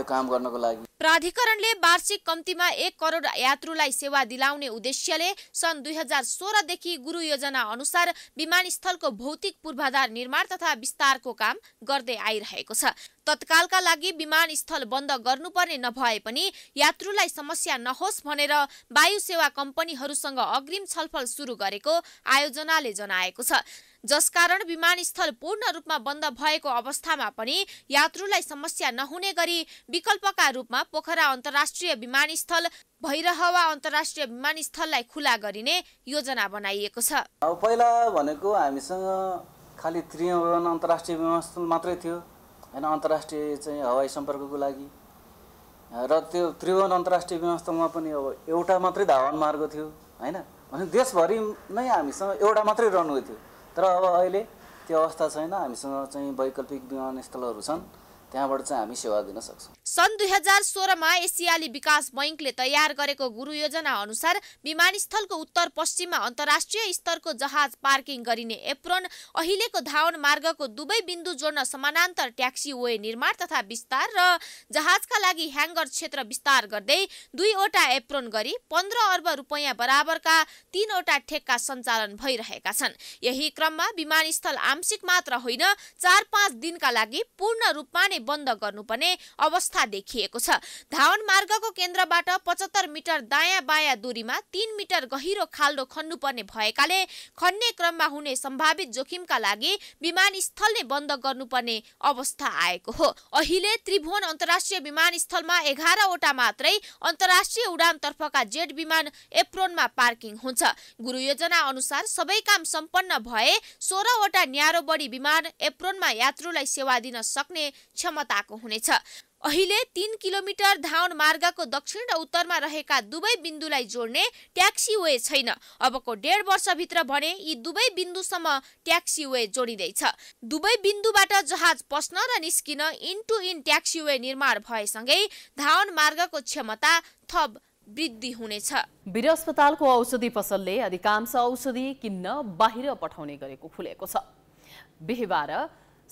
त्यो काम गर्नको लागि प्राधिकरणले वार्षिक कम्तीमा एक करोड यात्रुलाई सेवा दिलाउने उद्देश्यले सन् दुई हजार सोह्रदेखि गुरु योजना अनुसार विमानस्थलको भौतिक पूर्वाधार निर्माण तथा विस्तारको काम गर्दै आइरहेको छ तत्कालका लागि विमानस्थल बन्द गर्नुपर्ने नभए पनि यात्रुलाई समस्या नहोस् भनेर वायु सेवा कम्पनीहरूसँग अग्रिम छलफल सुरु गरेको आयोजनाले जनाएको छ जसकारण विमानस्थल पूर्ण रूपमा बन्द भएको अवस्थामा पनि यात्रुलाई समस्या नहुने गरी विकल्पका रूपमा पोखरा अन्तर्राष्ट्रिय विमानस्थल भैरहवा अन्तर्राष्ट्रिय विमानस्थललाई खुला गरिने योजना बनाइएको छ पहिला भनेको हामीसँग खालि त्रिभुवन अन्तर्राष्ट्रिय विमानस्थल मात्रै थियो होइन अन्तर्राष्ट्रिय चाहिँ हवाई सम्पर्कको लागि र त्यो त्रिभुवन अन्तर्राष्ट्रिय विमानस्थलमा पनि अब एउटा मात्रै धावन मार्ग थियो होइन अनि देशभरि नै हामीसँग एउटा मात्रै रनवे थियो तर अब अहिले त्यो अवस्था छैन हामीसँग चाहिँ वैकल्पिक विमानस्थलहरू छन् त्यहाँबाट चाहिँ हामी सेवा दिन सक्छौँ सन् दुई हजार सोह्रमा एसियाली विकास बैङ्कले तयार गरेको गुरु योजना अनुसार विमानस्थलको उत्तर पश्चिममा अन्तर्राष्ट्रिय स्तरको जहाज पार्किङ गरिने एप्रोन अहिलेको धावन मार्गको दुवै बिन्दु जोड्न समानान्तर ट्याक्सी वे निर्माण तथा विस्तार र जहाजका लागि ह्याङ्गर क्षेत्र विस्तार गर्दै दुईवटा एप्रोन गरी पन्ध्र अर्ब रुपियाँ बराबरका तीनवटा ठेक्का सञ्चालन भइरहेका छन् यही क्रममा विमानस्थल आंशिक मात्र होइन चार पाँच दिनका लागि पूर्ण रूपमा नै बन्द गर्नुपर्ने अवस्था देखिएको छ धावन मार्गको केन्द्रबाट पचहत्तर मिटर दायाँ बायाँ दूरीमा तीन मिटर गहिरो खाल्डो खन्नुपर्ने भएकाले खन्ने क्रममा हुने सम्भावित जोखिमका लागि विमानस्थल नै बन्द गर्नुपर्ने अवस्था आएको हो अहिले त्रिभुवन अन्तर्राष्ट्रिय विमानस्थलमा एघारवटा मात्रै अन्तर्राष्ट्रिय उडान तर्फका जेट विमान एप्रोनमा पार्किङ हुन्छ गुरु योजना अनुसार सबै काम सम्पन्न भए सोह्रवटा न्यारो बढी विमान एप्रोनमा यात्रुलाई सेवा दिन सक्ने क्षमता क्षमताको हुनेछ अहिले तीन किलोमिटर धाउन मार्गको दक्षिण र उत्तरमा रहेका दुवै बिन्दुलाई जोड्ने ट्याक्सी वे छैन अबको डेढ वर्षभित्र भने यी दुवै बिन्दुसम्म ट्याक्सी वे जोडिँदैछ दुवै बिन्दुबाट जहाज पस्न र निस्किन in to in taxiway निर्माण भएसँगै धावन मार्गको क्षमता थप वृद्धि हुनेछ वीर अस्पतालको औषधि पसलले अधिकांश औषधि किन्न बाहिर पठाउने गरेको खुलेको छ बिहिबार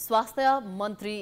स्वास्थ्य मन्त्री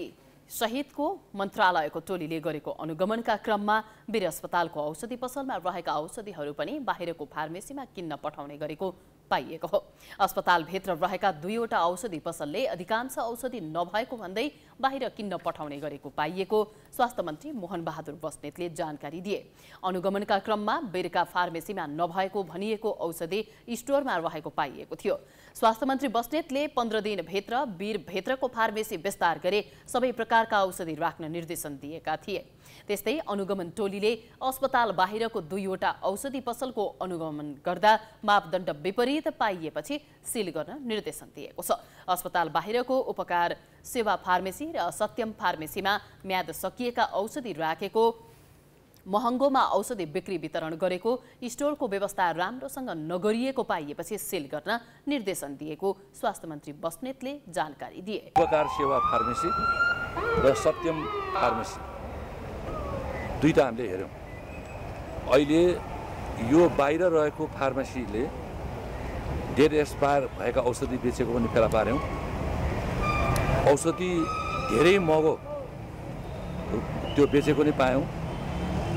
सहितको मन्त्रालयको टोलीले गरेको अनुगमनका क्रममा वीर अस्पतालको औषधि पसलमा रहेका औषधिहरू पनि बाहिरको फार्मेसीमा किन्न पठाउने गरेको पाइएको हो अस्पतालभित्र रहेका दुईवटा औषधि पसलले अधिकांश औषधि नभएको भन्दै बाहिर किन्न पठाउने गरेको पाइएको स्वास्थ्य मन्त्री मोहन बहादुर बस्नेतले जानकारी दिए अनुगमनका क्रममा बेरका फार्मेसीमा नभएको भनिएको औषधि स्टोरमा रहेको पाइएको थियो स्वास्थ्य मन्त्री बस्नेतले पन्ध्र दिनभित्र वीरभित्रको फार्मेसी विस्तार गरे सबै प्रकारका औषधि राख्न निर्देशन दिएका थिए त्यस्तै अनुगमन टोलीले अस्पताल बाहिरको दुईवटा औषधि पसलको अनुगमन गर्दा मापदण्ड विपरीत पाइएपछि सिल गर्न निर्देशन दिएको छ अस्पताल बाहिरको उपकार सेवा फार्मेसी र सत्यम फार्मेसीमा म्याद सकिएका औषधि राखेको महँगोमा औषधि बिक्री वितरण गरेको स्टोरको व्यवस्था राम्रोसँग नगरिएको पाइएपछि सेल गर्न निर्देशन दिएको स्वास्थ्य मन्त्री बस्नेतले जानकारी दिए उपकार सेवा फार्मेसी र सत्यम फार्मेसी दुईटा हामीले हेऱ्यौँ अहिले यो बाहिर रहेको फार्मेसीले डेट एक्सपायर भएका औषधि बेचेको पनि फेला पार्यौँ औषधि धेरै महँगो त्यो बेचेको नै पायौँ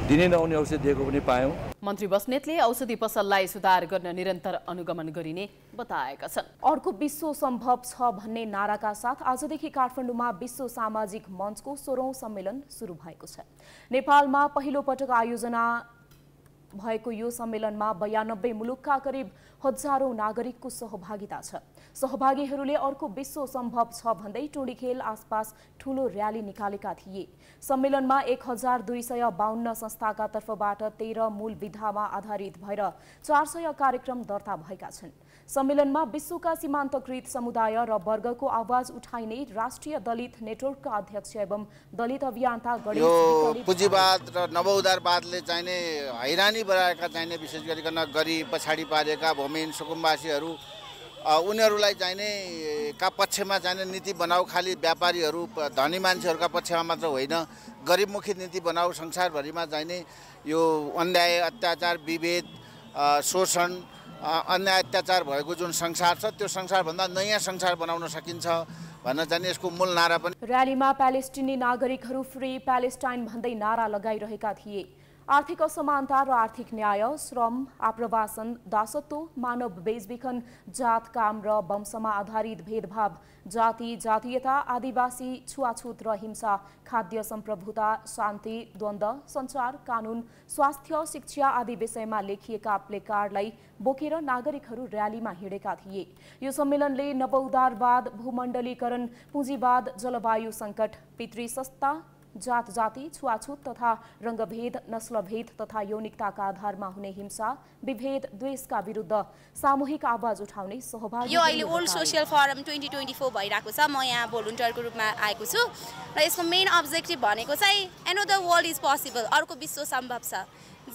दिनै नहुने औषधि दिएको पनि पायौँ मन्त्री बस्नेतले औषधि पसललाई सुधार गर्न निरन्तर अनुगमन गरिने बताएका छन् अर्को विश्व सम्भव छ भन्ने नाराका साथ आजदेखि काठमाडौँमा विश्व सामाजिक मञ्चको सोह्रौँ सम्मेलन सुरु भएको छ नेपालमा पहिलो पटक आयोजना भएको यो सम्मेलनमा बयानब्बे मुलुकका करिब हजारौँ नागरिकको सहभागिता छ सहभागीहरूले अर्को विश्व सम्भव छ भन्दै खेल आसपास ठूलो र्याली निकालेका थिए सम्मेलनमा एक हजार दुई सय बाहन्न संस्थाका तर्फबाट तेह्र मूल विधामा आधारित भएर चार सय कार्यक्रम दर्ता भएका छन् सम्मेलनमा विश्वका सीमान्तकृत समुदाय र वर्गको आवाज उठाइने राष्ट्रिय दलित नेटवर्कका अध्यक्ष एवं दलित अभियन्ता गणेश पुँजीवाद र नवउदारवादले चाहिने हैरानी बढाएका चाहिने विशेष गरिकन गरी पछाडि पारेका भूमिहीन सुकुम्बासीहरू उनीहरूलाई चाहिने का पक्षमा चाहिने नीति बनाऊ खालि व्यापारीहरू धनी मान्छेहरूका पक्षमा मात्र होइन गरिबमुखी नीति बनाऊ संसारभरिमा चाहिने यो अन्याय अत्याचार विभेद शोषण अन्याय अत्याचार भएको जुन संसार छ त्यो संसारभन्दा नयाँ संसार बनाउन सकिन्छ भन्न जाने यसको मूल नारा पनि र्यालीमा प्यालेस्टिनी नागरिकहरू फ्री प्यालेस्टाइन भन्दै नारा लगाइरहेका थिए आर्थिक असमानता र आर्थिक न्याय श्रम आप्रवासन दासत्व मानव बेचबिखन जात काम र वंशमा आधारित भेदभाव जाति जातीयता आदिवासी छुवाछुत र हिंसा खाद्य सम्प्रभुता शान्ति द्वन्द संचार कानुन स्वास्थ्य शिक्षा आदि विषयमा लेखिएका प्लेकार्डलाई बोकेर नागरिकहरू र्यालीमा हिँडेका थिए यो सम्मेलनले नवउदारवाद भूमण्डलीकरण पुँजीवाद जलवायु सङ्कट पितृ जात जाति छुवाछुत तथा रङ्गभेद नस्लभेद तथा यौनिकताका आधारमा हुने हिंसा विभेद द्वेषका विरुद्ध सामूहिक आवाज उठाउने सहभागी यो अहिले world social forum twenty twenty four भइरहेको छ म यहाँ भोलुन्टियरको रूपमा आएको छु र यसको मेन अब्जेक्टिभ भनेको चाहिँ another world is possible अर्को विश्व सम्भव छ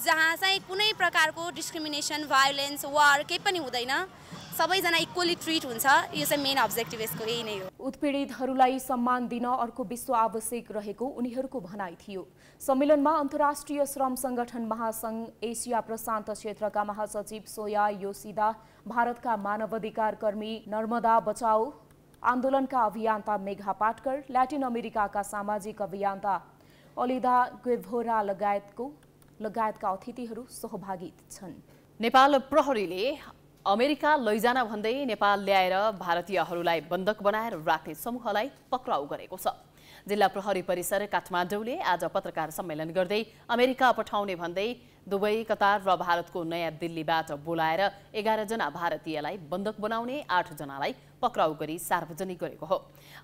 जहाँ चाहिँ कुनै प्रकारको डिस्क्रिमिनेसन भायोलेन्स वार केही पनि हुँदैन सबैजना इक्वली ट्रिट हुन्छ यो चाहिँ मेन अब्जेक्टिभ यसको यही नै हो उत्पीडितहरूलाई सम्मान दिन अर्को विश्व आवश्यक रहेको उनीहरूको भनाइ थियो सम्मेलनमा अन्तर्राष्ट्रिय श्रम सङ्गठन महासङ्घ एसिया प्रशान्त क्षेत्रका महासचिव सोया योसिदा भारतका मानवाधिकार कर्मी नर्मदा बचाओ आन्दोलनका अभियन्ता मेघा पाटकर ल्याटिन अमेरिकाका सामाजिक अभियन्ता अलिदा गेभोरा लगायतको लगायतका अतिथिहरू सहभागी छन् नेपाल प्रहरीले अमेरिका लैजान भन्दै नेपाल ल्याएर भारतीयहरूलाई बन्धक बनाएर राख्ने समूहलाई पक्राउ गरेको छ जिल्ला प्रहरी परिसर काठमाडौँले आज पत्रकार सम्मेलन गर्दै अमेरिका पठाउने भन्दै दुबई कतार र भारतको नयाँ दिल्लीबाट बोलाएर एघारजना भारतीयलाई बन्धक बनाउने आठजनालाई पक्राउ गरी सार्वजनिक गरेको हो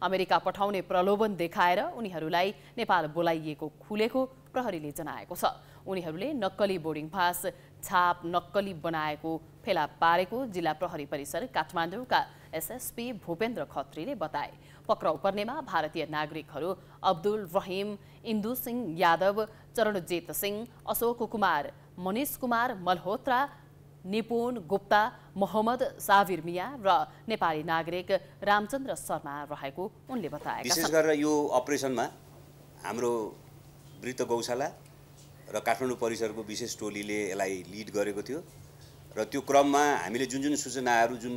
अमेरिका पठाउने प्रलोभन देखाएर उनीहरूलाई नेपाल बोलाइएको खुलेको प्रहरीले जनाएको छ उनीहरूले नक्कली बोर्डिङ पास छाप नक्कली बनाएको फेला पारेको जिल्ला प्रहरी परिसर काठमाडौँका एसएसपी भूपेन्द्र खत्रीले बताए पक्राउ पर्नेमा भारतीय नागरिकहरू अब्दुल रहिम इन्दु सिंह यादव चरणजित सिंह अशोक कुमार मनिष कुमार मल्होत्रा निपुण गुप्ता मोहम्मद साविर मिया र नेपाली नागरिक रामचन्द्र शर्मा रहेको उनले बताए विशेष गरेर यो अपरेसनमा हाम्रो वृत्त गौशाला र काठमाडौँ परिसरको विशेष टोलीले यसलाई लिड गरेको थियो र त्यो क्रममा हामीले जुन जुन सूचनाहरू जुन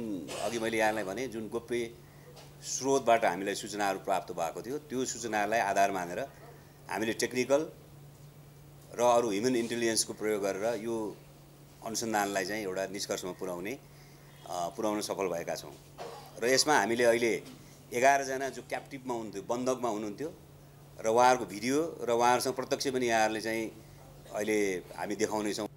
अघि मैले यहाँलाई भने जुन गोप्य स्रोतबाट हामीलाई सूचनाहरू प्राप्त भएको थियो त्यो सूचनाहरूलाई आधार मानेर हामीले टेक्निकल र अरू ह्युमन इन्टेलिजेन्सको प्रयोग गरेर यो अनुसन्धानलाई चाहिँ एउटा निष्कर्षमा पुर्याउने पुर्याउन सफल भएका छौँ र यसमा हामीले अहिले एघारजना जो क्याप्टिभमा हुनुहुन्थ्यो बन्धकमा हुनुहुन्थ्यो र उहाँहरूको भिडियो र उहाँहरूसँग प्रत्यक्ष पनि यहाँहरूले चाहिँ अहिले हामी देखाउनेछौँ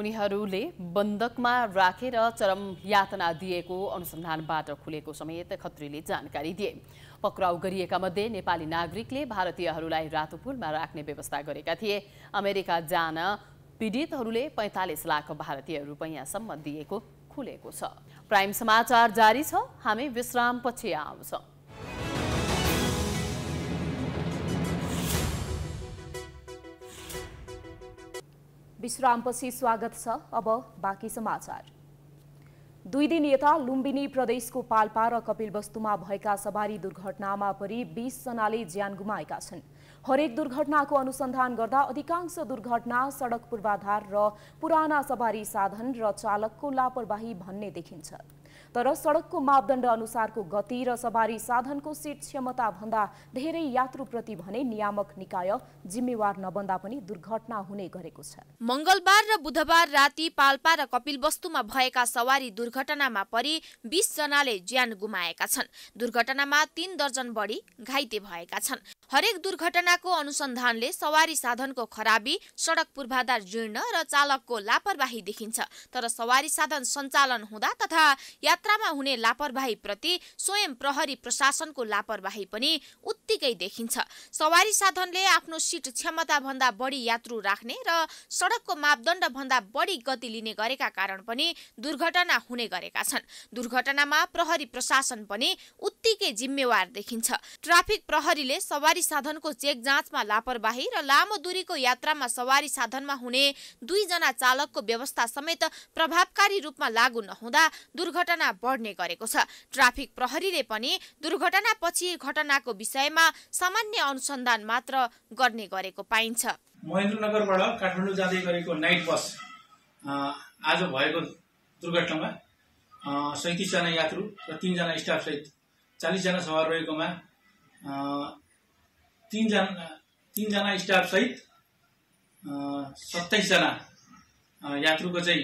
उनीहरूले बन्दकमा राखेर रा चरम यातना दिएको अनुसन्धानबाट खुलेको समेत खत्रीले जानकारी दिए पक्राउ गरिएका मध्ये नेपाली नागरिकले भारतीयहरूलाई रातो पुलमा राख्ने व्यवस्था गरेका थिए अमेरिका जान पीडितहरूले पैँतालिस लाख भारतीय रुपैयाँसम्म दिएको खुलेको छ प्राइम समाचार जारी छ हामी विश्राम पछि आउँछौँ विश्रामपछि स्वागत छ अब बाँकी समाचार दुई दिन यता लुम्बिनी प्रदेशको पाल्पा र कपिलवस्तुमा भएका सवारी दुर्घटनामा परि बिसजनाले ज्यान गुमाएका छन् हरेक दुर्घटनाको अनुसन्धान गर्दा अधिकांश दुर्घटना सडक पूर्वाधार र पुराना सवारी साधन र चालकको लापरवाही भन्ने देखिन्छ तर सडकको मापदण्ड अनुसारको गति र सवारी साधनको सिट भन्दा धेरै यात्रुप्रति भने नियामक निकाय जिम्मेवार नबन्दा पनि दुर्घटना हुने गरेको छ मङ्गलबार र बुधबार राति पाल्पा र कपिलवस्तुमा भएका सवारी दुर्घटनामा परि जनाले ज्यान गुमाएका छन् दुर्घटनामा तीन दर्जन बढी घाइते भएका छन् हरेक दुर्घटनाको अनुसन्धानले सवारी साधनको खराबी सडक पूर्वाधार जीर्ण र चालकको लापरवाही देखिन्छ तर सवारी साधन सञ्चालन हुँदा तथा यात्रामा हुने लापरवाही प्रति स्वयं प्रहरी प्रशासनको लापरवाही पनि उत्तिकै देखिन्छ सवारी साधनले आफ्नो सिट क्षमताभन्दा बढी यात्रु राख्ने र सडकको मापदण्डभन्दा बढी गति लिने गरेका कारण पनि दुर्घटना हुने गरेका छन् दुर्घटनामा प्रहरी प्रशासन पनि उत्तिकै जिम्मेवार देखिन्छ ट्राफिक प्रहरीले सवारी साधनको चेक जाँचमा लापरवाही र लामो दूरीको यात्रामा सवारी साधनमा हुने दुईजना चालकको व्यवस्था समेत प्रभावकारी रूपमा लागू नहुँदा दुर्घटना बढ्ने गरेको छ ट्राफिक प्रहरीले पनि दुर्घटनापछि घटनाको विषयमा सामान्य अनुसन्धान मात्र गर्ने गरेको पाइन्छ महेन्द्रनगरबाट काठमाडौँ जाँदै गरेको नाइट बस आज भएको दुर्घटनामा जना यात्रु र तिनजना स्टाफसहित चालिसजना सवार रहेकोमा तिनजना तिनजना स्टाफसहित सत्ताइसजना यात्रुको चाहिँ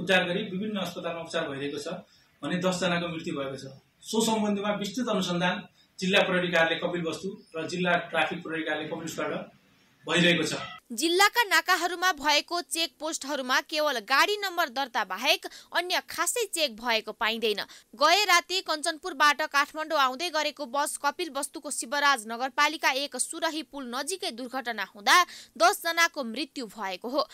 उद्धार गरी विभिन्न अस्पतालमा उपचार भइरहेको छ भने दसजनाको मृत्यु भएको छ सो सम्बन्धीमा विस्तृत अनुसन्धान जिल्ला प्रहरी कार्यालय कपिल वस्तु र जिल्ला ट्राफिक प्रहरी कार्यालय भइरहेको छ जिल्लाका नाकाहरूमा भएको चेक पोस्टहरूमा केवल गाडी नम्बर दर्ता बाहेक अन्य खासै चेक भएको पाइँदैन गए राति कञ्चनपुरबाट काठमाडौँ आउँदै गरेको बस कपिल वस्तुको शिवराज नगरपालिका एक सुरही पुल नजिकै दुर्घटना हुँदा दसजनाको मृत्यु भएको हो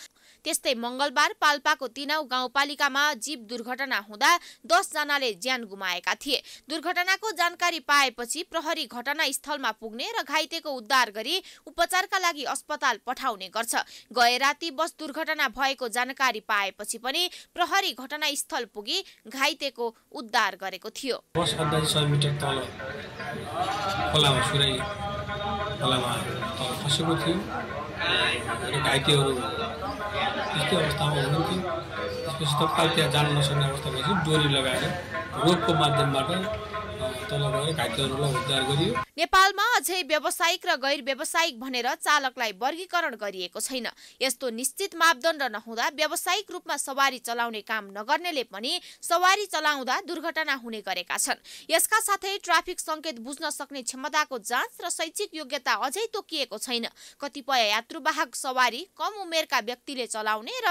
त्यस्तै मङ्गलबार पाल्पाको तिनाउ गाउँपालिकामा जीव दुर्घटना हुँदा दसजनाले ज्यान गुमाएका थिए दुर्घटनाको जानकारी पाएपछि प्रहरी घटनास्थलमा पुग्ने र घाइतेको उद्धार गरी उपचारका लागि अस्पताल पठाउने गर्छ गए राति बस दुर्घटना भएको जानकारी पाएपछि पनि प्रहरी घटनास्थल पुगी घाइतेको उद्धार गरेको थियो बस फसेको थियो घाइतेहरू त्यस्तै अवस्थामा हुनुहुन्थ्यो त्यसपछि तत्काल त्यहाँ जान नसक्ने अवस्थामा चाहिँ डोरी लगाएर रोगको माध्यमबाट नेपालमा अझै व्यावसायिक र गैर व्यावसायिक भनेर चालकलाई वर्गीकरण गरिएको छैन यस्तो निश्चित मापदण्ड नहुँदा व्यावसायिक रूपमा सवारी चलाउने काम नगर्नेले पनि सवारी चलाउँदा दुर्घटना हुने गरेका छन् यसका साथै ट्राफिक संकेत बुझ्न सक्ने क्षमताको जाँच र शैक्षिक योग्यता अझै तोकिएको छैन कतिपय यात्रुवाहक सवारी कम उमेरका व्यक्तिले चलाउने र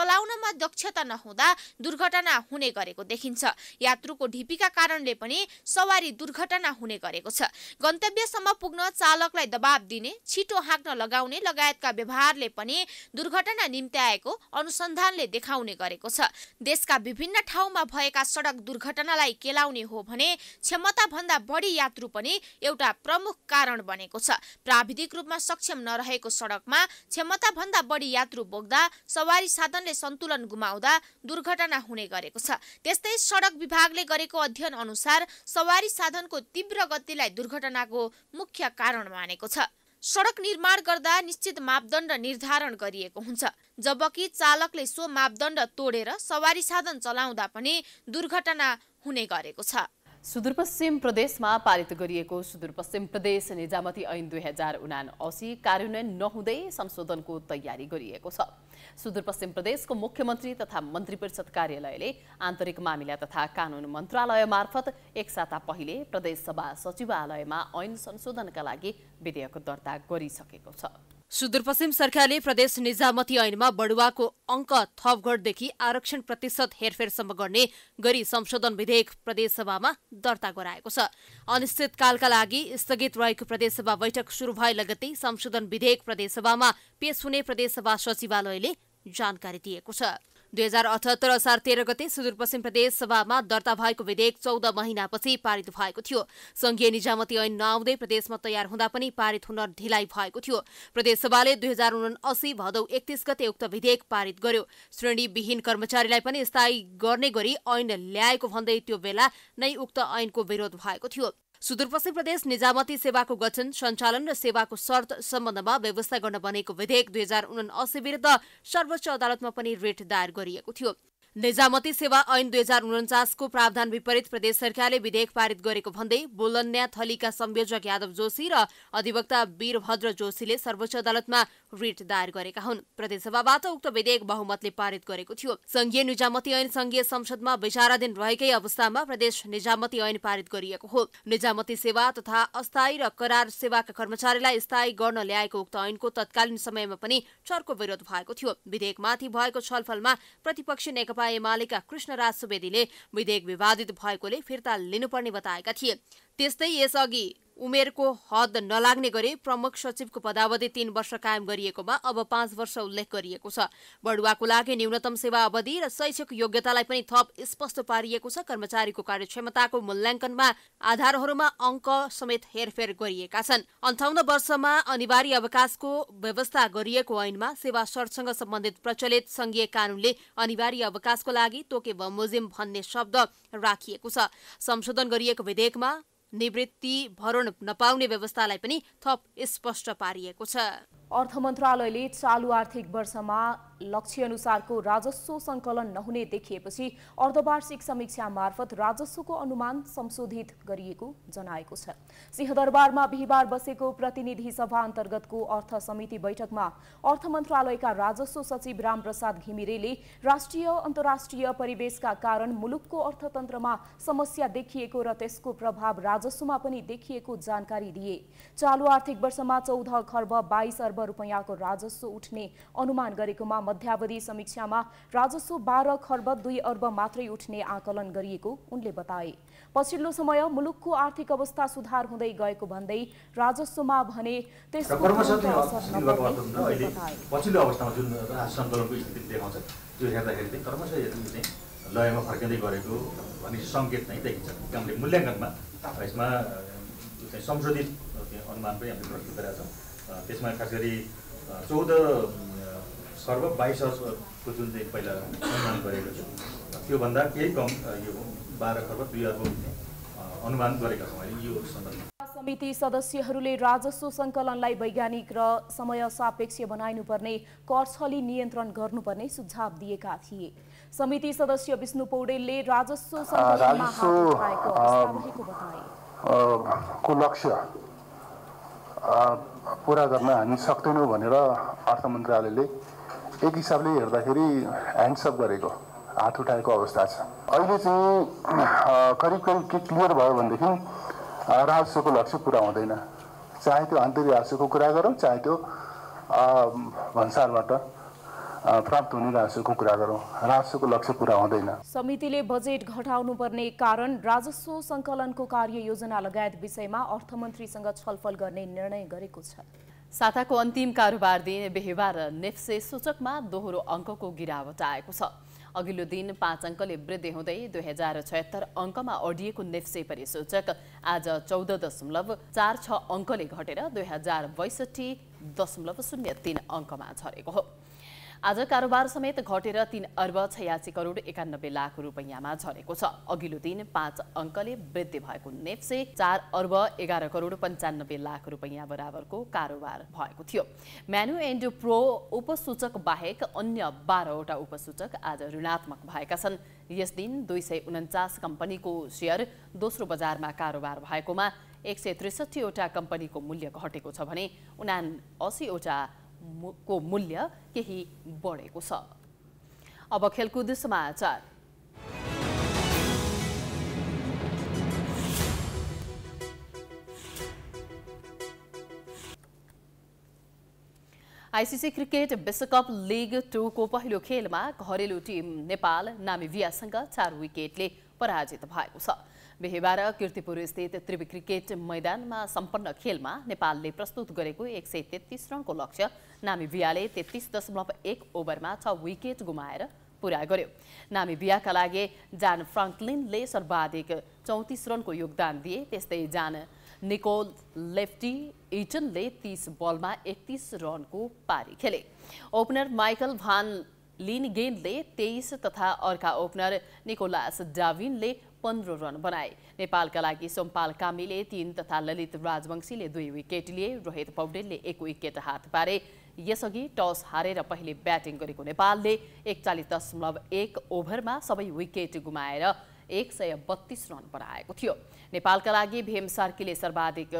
चलाउनमा दक्षता नहुँदा दुर्घटना हुने गरेको देखिन्छ यात्रुको ढिपीका कारणले पनि सवारी भारी दुर्घटना हुने गरेको छ गन्तव्यसम्म पुग्न चालकलाई दबाब दिने छिटो हाँक्न लगाउने लगायतका व्यवहारले पनि दुर्घटना निम्त्याएको अनुसन्धानले देखाउने गरेको छ देशका विभिन्न ठाउँमा भएका सडक दुर्घटनालाई केलाउने हो भने क्षमताभन्दा बढी यात्रु पनि एउटा प्रमुख कारण बनेको छ प्राविधिक रूपमा सक्षम नरहेको सडकमा क्षमताभन्दा बढी यात्रु बोक्दा सवारी साधनले सन्तुलन गुमाउँदा दुर्घटना हुने गरेको छ त्यस्तै सडक विभागले गरेको अध्ययन अनुसार सवारी सवारी साधनको तीव्र गतिलाई दुर्घटनाको मुख्य कारण मानेको छ सडक निर्माण गर्दा निश्चित मापदण्ड निर्धारण गरिएको हुन्छ जबकि चालकले सो मापदण्ड तोडेर सवारी साधन चलाउँदा पनि दुर्घटना हुने गरेको छ सुदूरपश्चिम प्रदेशमा पारित गरिएको सुदूरपश्चिम प्रदेश निजामती ऐन दुई हजार उना असी कार्यान्वयन नहुँदै संशोधनको तयारी गरिएको छ सुदूरपश्चिम प्रदेशको मुख्यमन्त्री तथा मन्त्री परिषद कार्यालयले आन्तरिक मामिला तथा कानुन मन्त्रालय मार्फत एक साता पहिले प्रदेशसभा सचिवालयमा ऐन संशोधनका लागि विधेयक दर्ता गरिसकेको छ सुदूरपश्चिम सरकारले प्रदेश निजामती ऐनमा बडुवाको अङ्क थपघटदेखि आरक्षण प्रतिशत हेरफेरसम्म गर्ने गरी संशोधन विधेयक प्रदेशसभामा दर्ता गराएको छ अनिश्चितकालका लागि स्थगित रहेको प्रदेशसभा बैठक सुरु भए लगत्तै संशोधन विधेयक प्रदेशसभामा पेश हुने प्रदेशसभा सचिवालयले जानकारी दिएको छ दुई हजार अठहत्तर असार तेह्र गते सुदूरपश्चिम प्रदेश सभामा दर्ता भएको विधेयक चौध महिनापछि पारित भएको थियो संघीय निजामती ऐन नआउँदै प्रदेशमा तयार हुँदा पनि पारित हुन ढिलाइ भएको थियो प्रदेशसभाले दुई हजार उनासी भदौ एकतिस गते उक्त विधेयक पारित गर्यो श्रेणीविहीन कर्मचारीलाई पनि स्थायी गर्ने गरी ऐन ल्याएको भन्दै त्यो बेला नै उक्त ऐनको विरोध भएको थियो सुदूरपश्चिम प्रदेश निजामती सेवाको गठन सञ्चालन र सेवाको शर्त सम्बन्धमा व्यवस्था गर्न बनेको विधेयक दुई हजार उना विरुद्ध सर्वोच्च अदालतमा पनि रिट दायर गरिएको थियो निजामती सेवा ऐन दुई हजार उन्चासको प्रावधान विपरीत प्रदेश सरकारले विधेयक पारित गरेको भन्दै बोलन्या थलीका संयोजक यादव जोशी र अधिवक्ता वीरभद्र जोशीले सर्वोच्च अदालतमा रिट दायर गरेका हुन् प्रदेशसभाबाट उक्त विधेयक बहुमतले पारित गरेको थियो संघीय निजामती ऐन संघीय संसदमा विचाराधीन रहेकै अवस्थामा प्रदेश निजामती ऐन पारित गरिएको हो निजामती सेवा तथा अस्थायी र करार सेवाका कर्मचारीलाई स्थायी गर्न ल्याएको उक्त ऐनको तत्कालीन समयमा पनि चर्को विरोध भएको थियो विधेयकमाथि भएको छलफलमा प्रतिपक्षी नेकपा नेकपा एमालेका कृष्णराज सुवेदीले विधेयक विवादित भएकोले फिर्ता लिनुपर्ने बताएका थिए त्यस्तै यसअघि उमेरको हद नलाग्ने गरी प्रमुख सचिवको पदावधि तीन वर्ष कायम गरिएकोमा अब पाँच वर्ष उल्लेख गरिएको छ बढुवाको लागि न्यूनतम सेवा अवधि र शैक्षिक योग्यतालाई पनि थप स्पष्ट पारिएको छ कर्मचारीको कार्यक्षमताको मूल्याङ्कनमा आधारहरूमा अङ्क समेत हेरफेर गरिएका छन् अन्ठाउन्न वर्षमा अनिवार्य अवकाशको व्यवस्था गरिएको ऐनमा सेवा शर्तसँग सम्बन्धित प्रचलित संघीय कानूनले अनिवार्य अवकाशको लागि तोके बमोजिम भन्ने शब्द राखिएको छ संशोधन गरिएको विधेयकमा निवृत्ति भरण नपाउने व्यवस्थालाई पनि थप स्पष्ट पारिएको छ अर्थ मन्त्रालयले चालु आर्थिक वर्षमा लक्ष्य अनुसारको राजस्व सङ्कलन नहुने देखिएपछि अर्धवार्षिक समीक्षा मार्फत राजस्वको अनुमान संशोधित गरिएको जनाएको छ सिंहदरबारमा बिहिबार बसेको प्रतिनिधि सभा अन्तर्गतको अर्थ समिति बैठकमा अर्थ मन्त्रालयका राजस्व सचिव रामप्रसाद घिमिरेले राष्ट्रिय अन्तर्राष्ट्रिय परिवेशका कारण मुलुकको अर्थतन्त्रमा समस्या देखिएको र त्यसको प्रभाव राजस्वमा पनि देखिएको जानकारी दिए चालु आर्थिक वर्षमा चौध खर्ब बाइस अर्ब रुपियाँको राजस्व उठ्ने अनुमान गरेकोमा मध्यावधि समीक्षामा राजस्व बाह्र खर्ब दुई अर्ब मात्रै उठ्ने आकलन गरिएको उनले बताए पछिल्लो समय मुलुकको आर्थिक अवस्था सुधार हुँदै गएको भन्दै राजस्वमा भने त्यसको पछिल्लो अवस्थामा जुन सङ्कलनको स्थिति देखाउँछ त्यो हेर्दाखेरि चाहिँ क्रमशः लयमा फर्किँदै गरेको भन्ने सङ्केत नै देखिन्छ हामीले मूल्याङ्कनमा यसमा संशोधित अनुमान पनि हामीले प्रस्तुत गरेका छौँ त्यसमा खास गरी चौध सर्व बाइस अर्बको जुन चाहिँ पहिला अनुमान गरेको छु त्योभन्दा केही कम यो बाह्र खर्ब दुई अर्ब अनुमान गरेका छौँ यो सन्दर्भमा समिति सदस्यहरूले राजस्व सङ्कलनलाई वैज्ञानिक र समय सापेक्ष बनाइनुपर्ने छली नियन्त्रण गर्नुपर्ने सुझाव दिएका थिए समिति सदस्य विष्णु पौडेलले राजस्व को लक्ष्य पुरा गर्न हामी सक्दैनौँ भनेर अर्थ मन्त्रालयले एक हिसाबले हेर्दाखेरि ह्यान्डसप गरेको हात उठाएको अवस्था छ अहिले चाहिँ करिब करिब के क्लियर भयो भनेदेखि राजस्वको लक्ष्य पुरा हुँदैन चाहे त्यो आन्तरिक राजस्वको कुरा गरौँ चाहे त्यो भन्सारबाट प्राप्त हुने राजस्वको कुरा गरौँ राजस्वको लक्ष्य पुरा हुँदैन समितिले बजेट घटाउनु पर्ने कारण राजस्व सङ्कलनको कार्ययोजना लगायत विषयमा अर्थमन्त्रीसँग छलफल गर्ने निर्णय गरेको छ साताको अन्तिम कारोबार दिन बिहिबार नेप्से सूचकमा दोहोरो अङ्कको गिरावट आएको छ अघिल्लो दिन पाँच अङ्कले वृद्धि हुँदै दुई हजार छयत्तर अङ्कमा अडिएको नेप्से परिसूचक आज चौध दशमलव चार छ अङ्कले घटेर दुई हजार बैसठी दशमलव शून्य तिन अङ्कमा झरेको हो आज कारोबार समेत घटेर तीन अर्ब छयासी करोड एकानब्बे लाख रुपियाँमा झरेको छ अघिल्लो दिन पाँच अङ्कले वृद्धि भएको नेप्से चार अर्ब एघार करोड पन्चानब्बे लाख रुपियाँ बराबरको कारोबार भएको थियो म्यानु एन्ड प्रो उपसूचक बाहेक अन्य बाह्रवटा उपसूचक आज ऋणात्मक भएका छन् यस दिन दुई सय उन्चास कम्पनीको सेयर दोस्रो बजारमा कारोबार भएकोमा एक सय त्रिसठीवटा कम्पनीको मूल्य घटेको छ भने उना असीवटा को मूल्य केही बढेको छ अब खेलकुद समाचार आइसिसी क्रिकेट विश्वकप लिग टूको पहिलो खेलमा घरेलु टिम नेपाल नामिभियासँग चार विकेटले पराजित भएको छ बिहिबार किर्तिपुर स्थित त्रिवी क्रिकेट मैदानमा सम्पन्न खेलमा नेपालले प्रस्तुत गरेको एक सय तेत्तिस रनको लक्ष्य नामिबियाले तेत्तिस दशमलव एक ओभरमा छ विकेट गुमाएर पुरा गर्यो नामिबियाका लागि जान फ्राङ्कलिनले सर्वाधिक चौतिस रनको योगदान दिए त्यस्तै जान निकोल लेफ्टी इटनले तिस बलमा एकतिस रनको पारी खेले ओपनर माइकल भान लिन गेनले तेइस तथा अर्का ओपनर निकोलास डाविनले पन्ध्र रन बनाए नेपालका लागि सोमपाल कामीले तीन तथा ललित राजवंशीले दुई विकेट लिए रोहित पौडेलले एक विकेट हात पारे यसअघि टस हारेर पहिले ब्याटिङ गरेको नेपालले एकचालिस दशमलव एक ओभरमा सबै विकेट गुमाएर एक सय बत्तीस रन बनाएको थियो नेपालका लागि भेम सार्कीले सर्वाधिक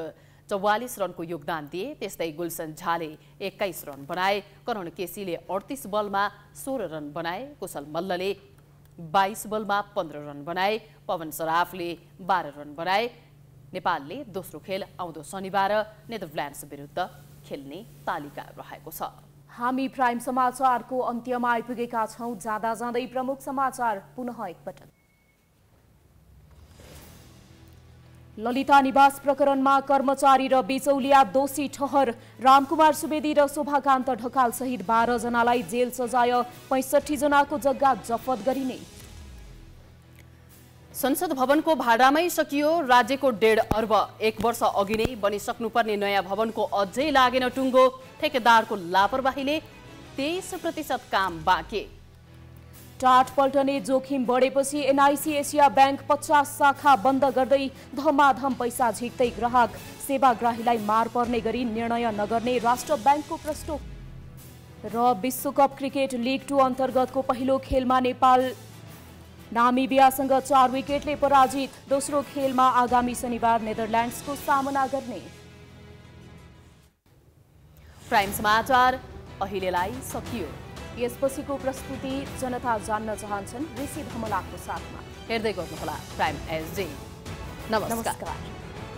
चौवालिस रनको योगदान दिए त्यस्तै गुलसन झाले एक्काइस रन बनाए करण केसीले अडतिस बलमा सोह्र रन बनाए कुशल मल्लले बाइस बलमा पन्ध्र रन बनाए पवन सराफले बाह्र रन बनाए नेपालले दोस्रो खेल आउँदो शनिबार नेदरल्यान्ड्स विरुद्ध खेल्ने तालिका रहेको छ हामी प्राइम समाचारको अन्त्यमा आइपुगेका छौँ जाँदा जाँदै प्रमुख समाचार पुनः एकपटक ललिता निवास प्रकरणमा कर्मचारी र बिचौलिया दोषी ठहर रामकुमार सुवेदी र शोभाकान्त ढकालसहित बाह्रजनालाई जेल सजाय पैँसठीजनाको जग्गा जफत गरिने संसद भवनको भाडामै सकियो राज्यको डेढ अर्ब एक वर्ष अघि नै बनिसक्नुपर्ने नयाँ भवनको अझै लागेन टुङ्गो ठेकेदारको लापरवाहीले तेइस प्रतिशत काम बाँके टाट पल्टने जोखिम बढेपछि एनआइसी एसिया ब्याङ्क पचास शाखा बन्द गर्दै धमाधम पैसा झिक्दै ग्राहक सेवाग्राहीलाई मार पर्ने गरी निर्णय नगर्ने राष्ट्र ब्याङ्कको प्रश्न र विश्वकप क्रिकेट लिग टू अन्तर्गतको पहिलो खेलमा नेपाल नामिबियासँग चार विकेटले पराजित दोस्रो खेलमा आगामी शनिबार नेदरल्यान्ड्सको सामना गर्ने प्राइम समाचार अहिलेलाई सकियो यसपछिको प्रस्तुति जनता जान्न चाहन्छन् ऋषि धमलाको साथमा हेर्दै गर्नुहोला प्राइम एसडी नमस्कार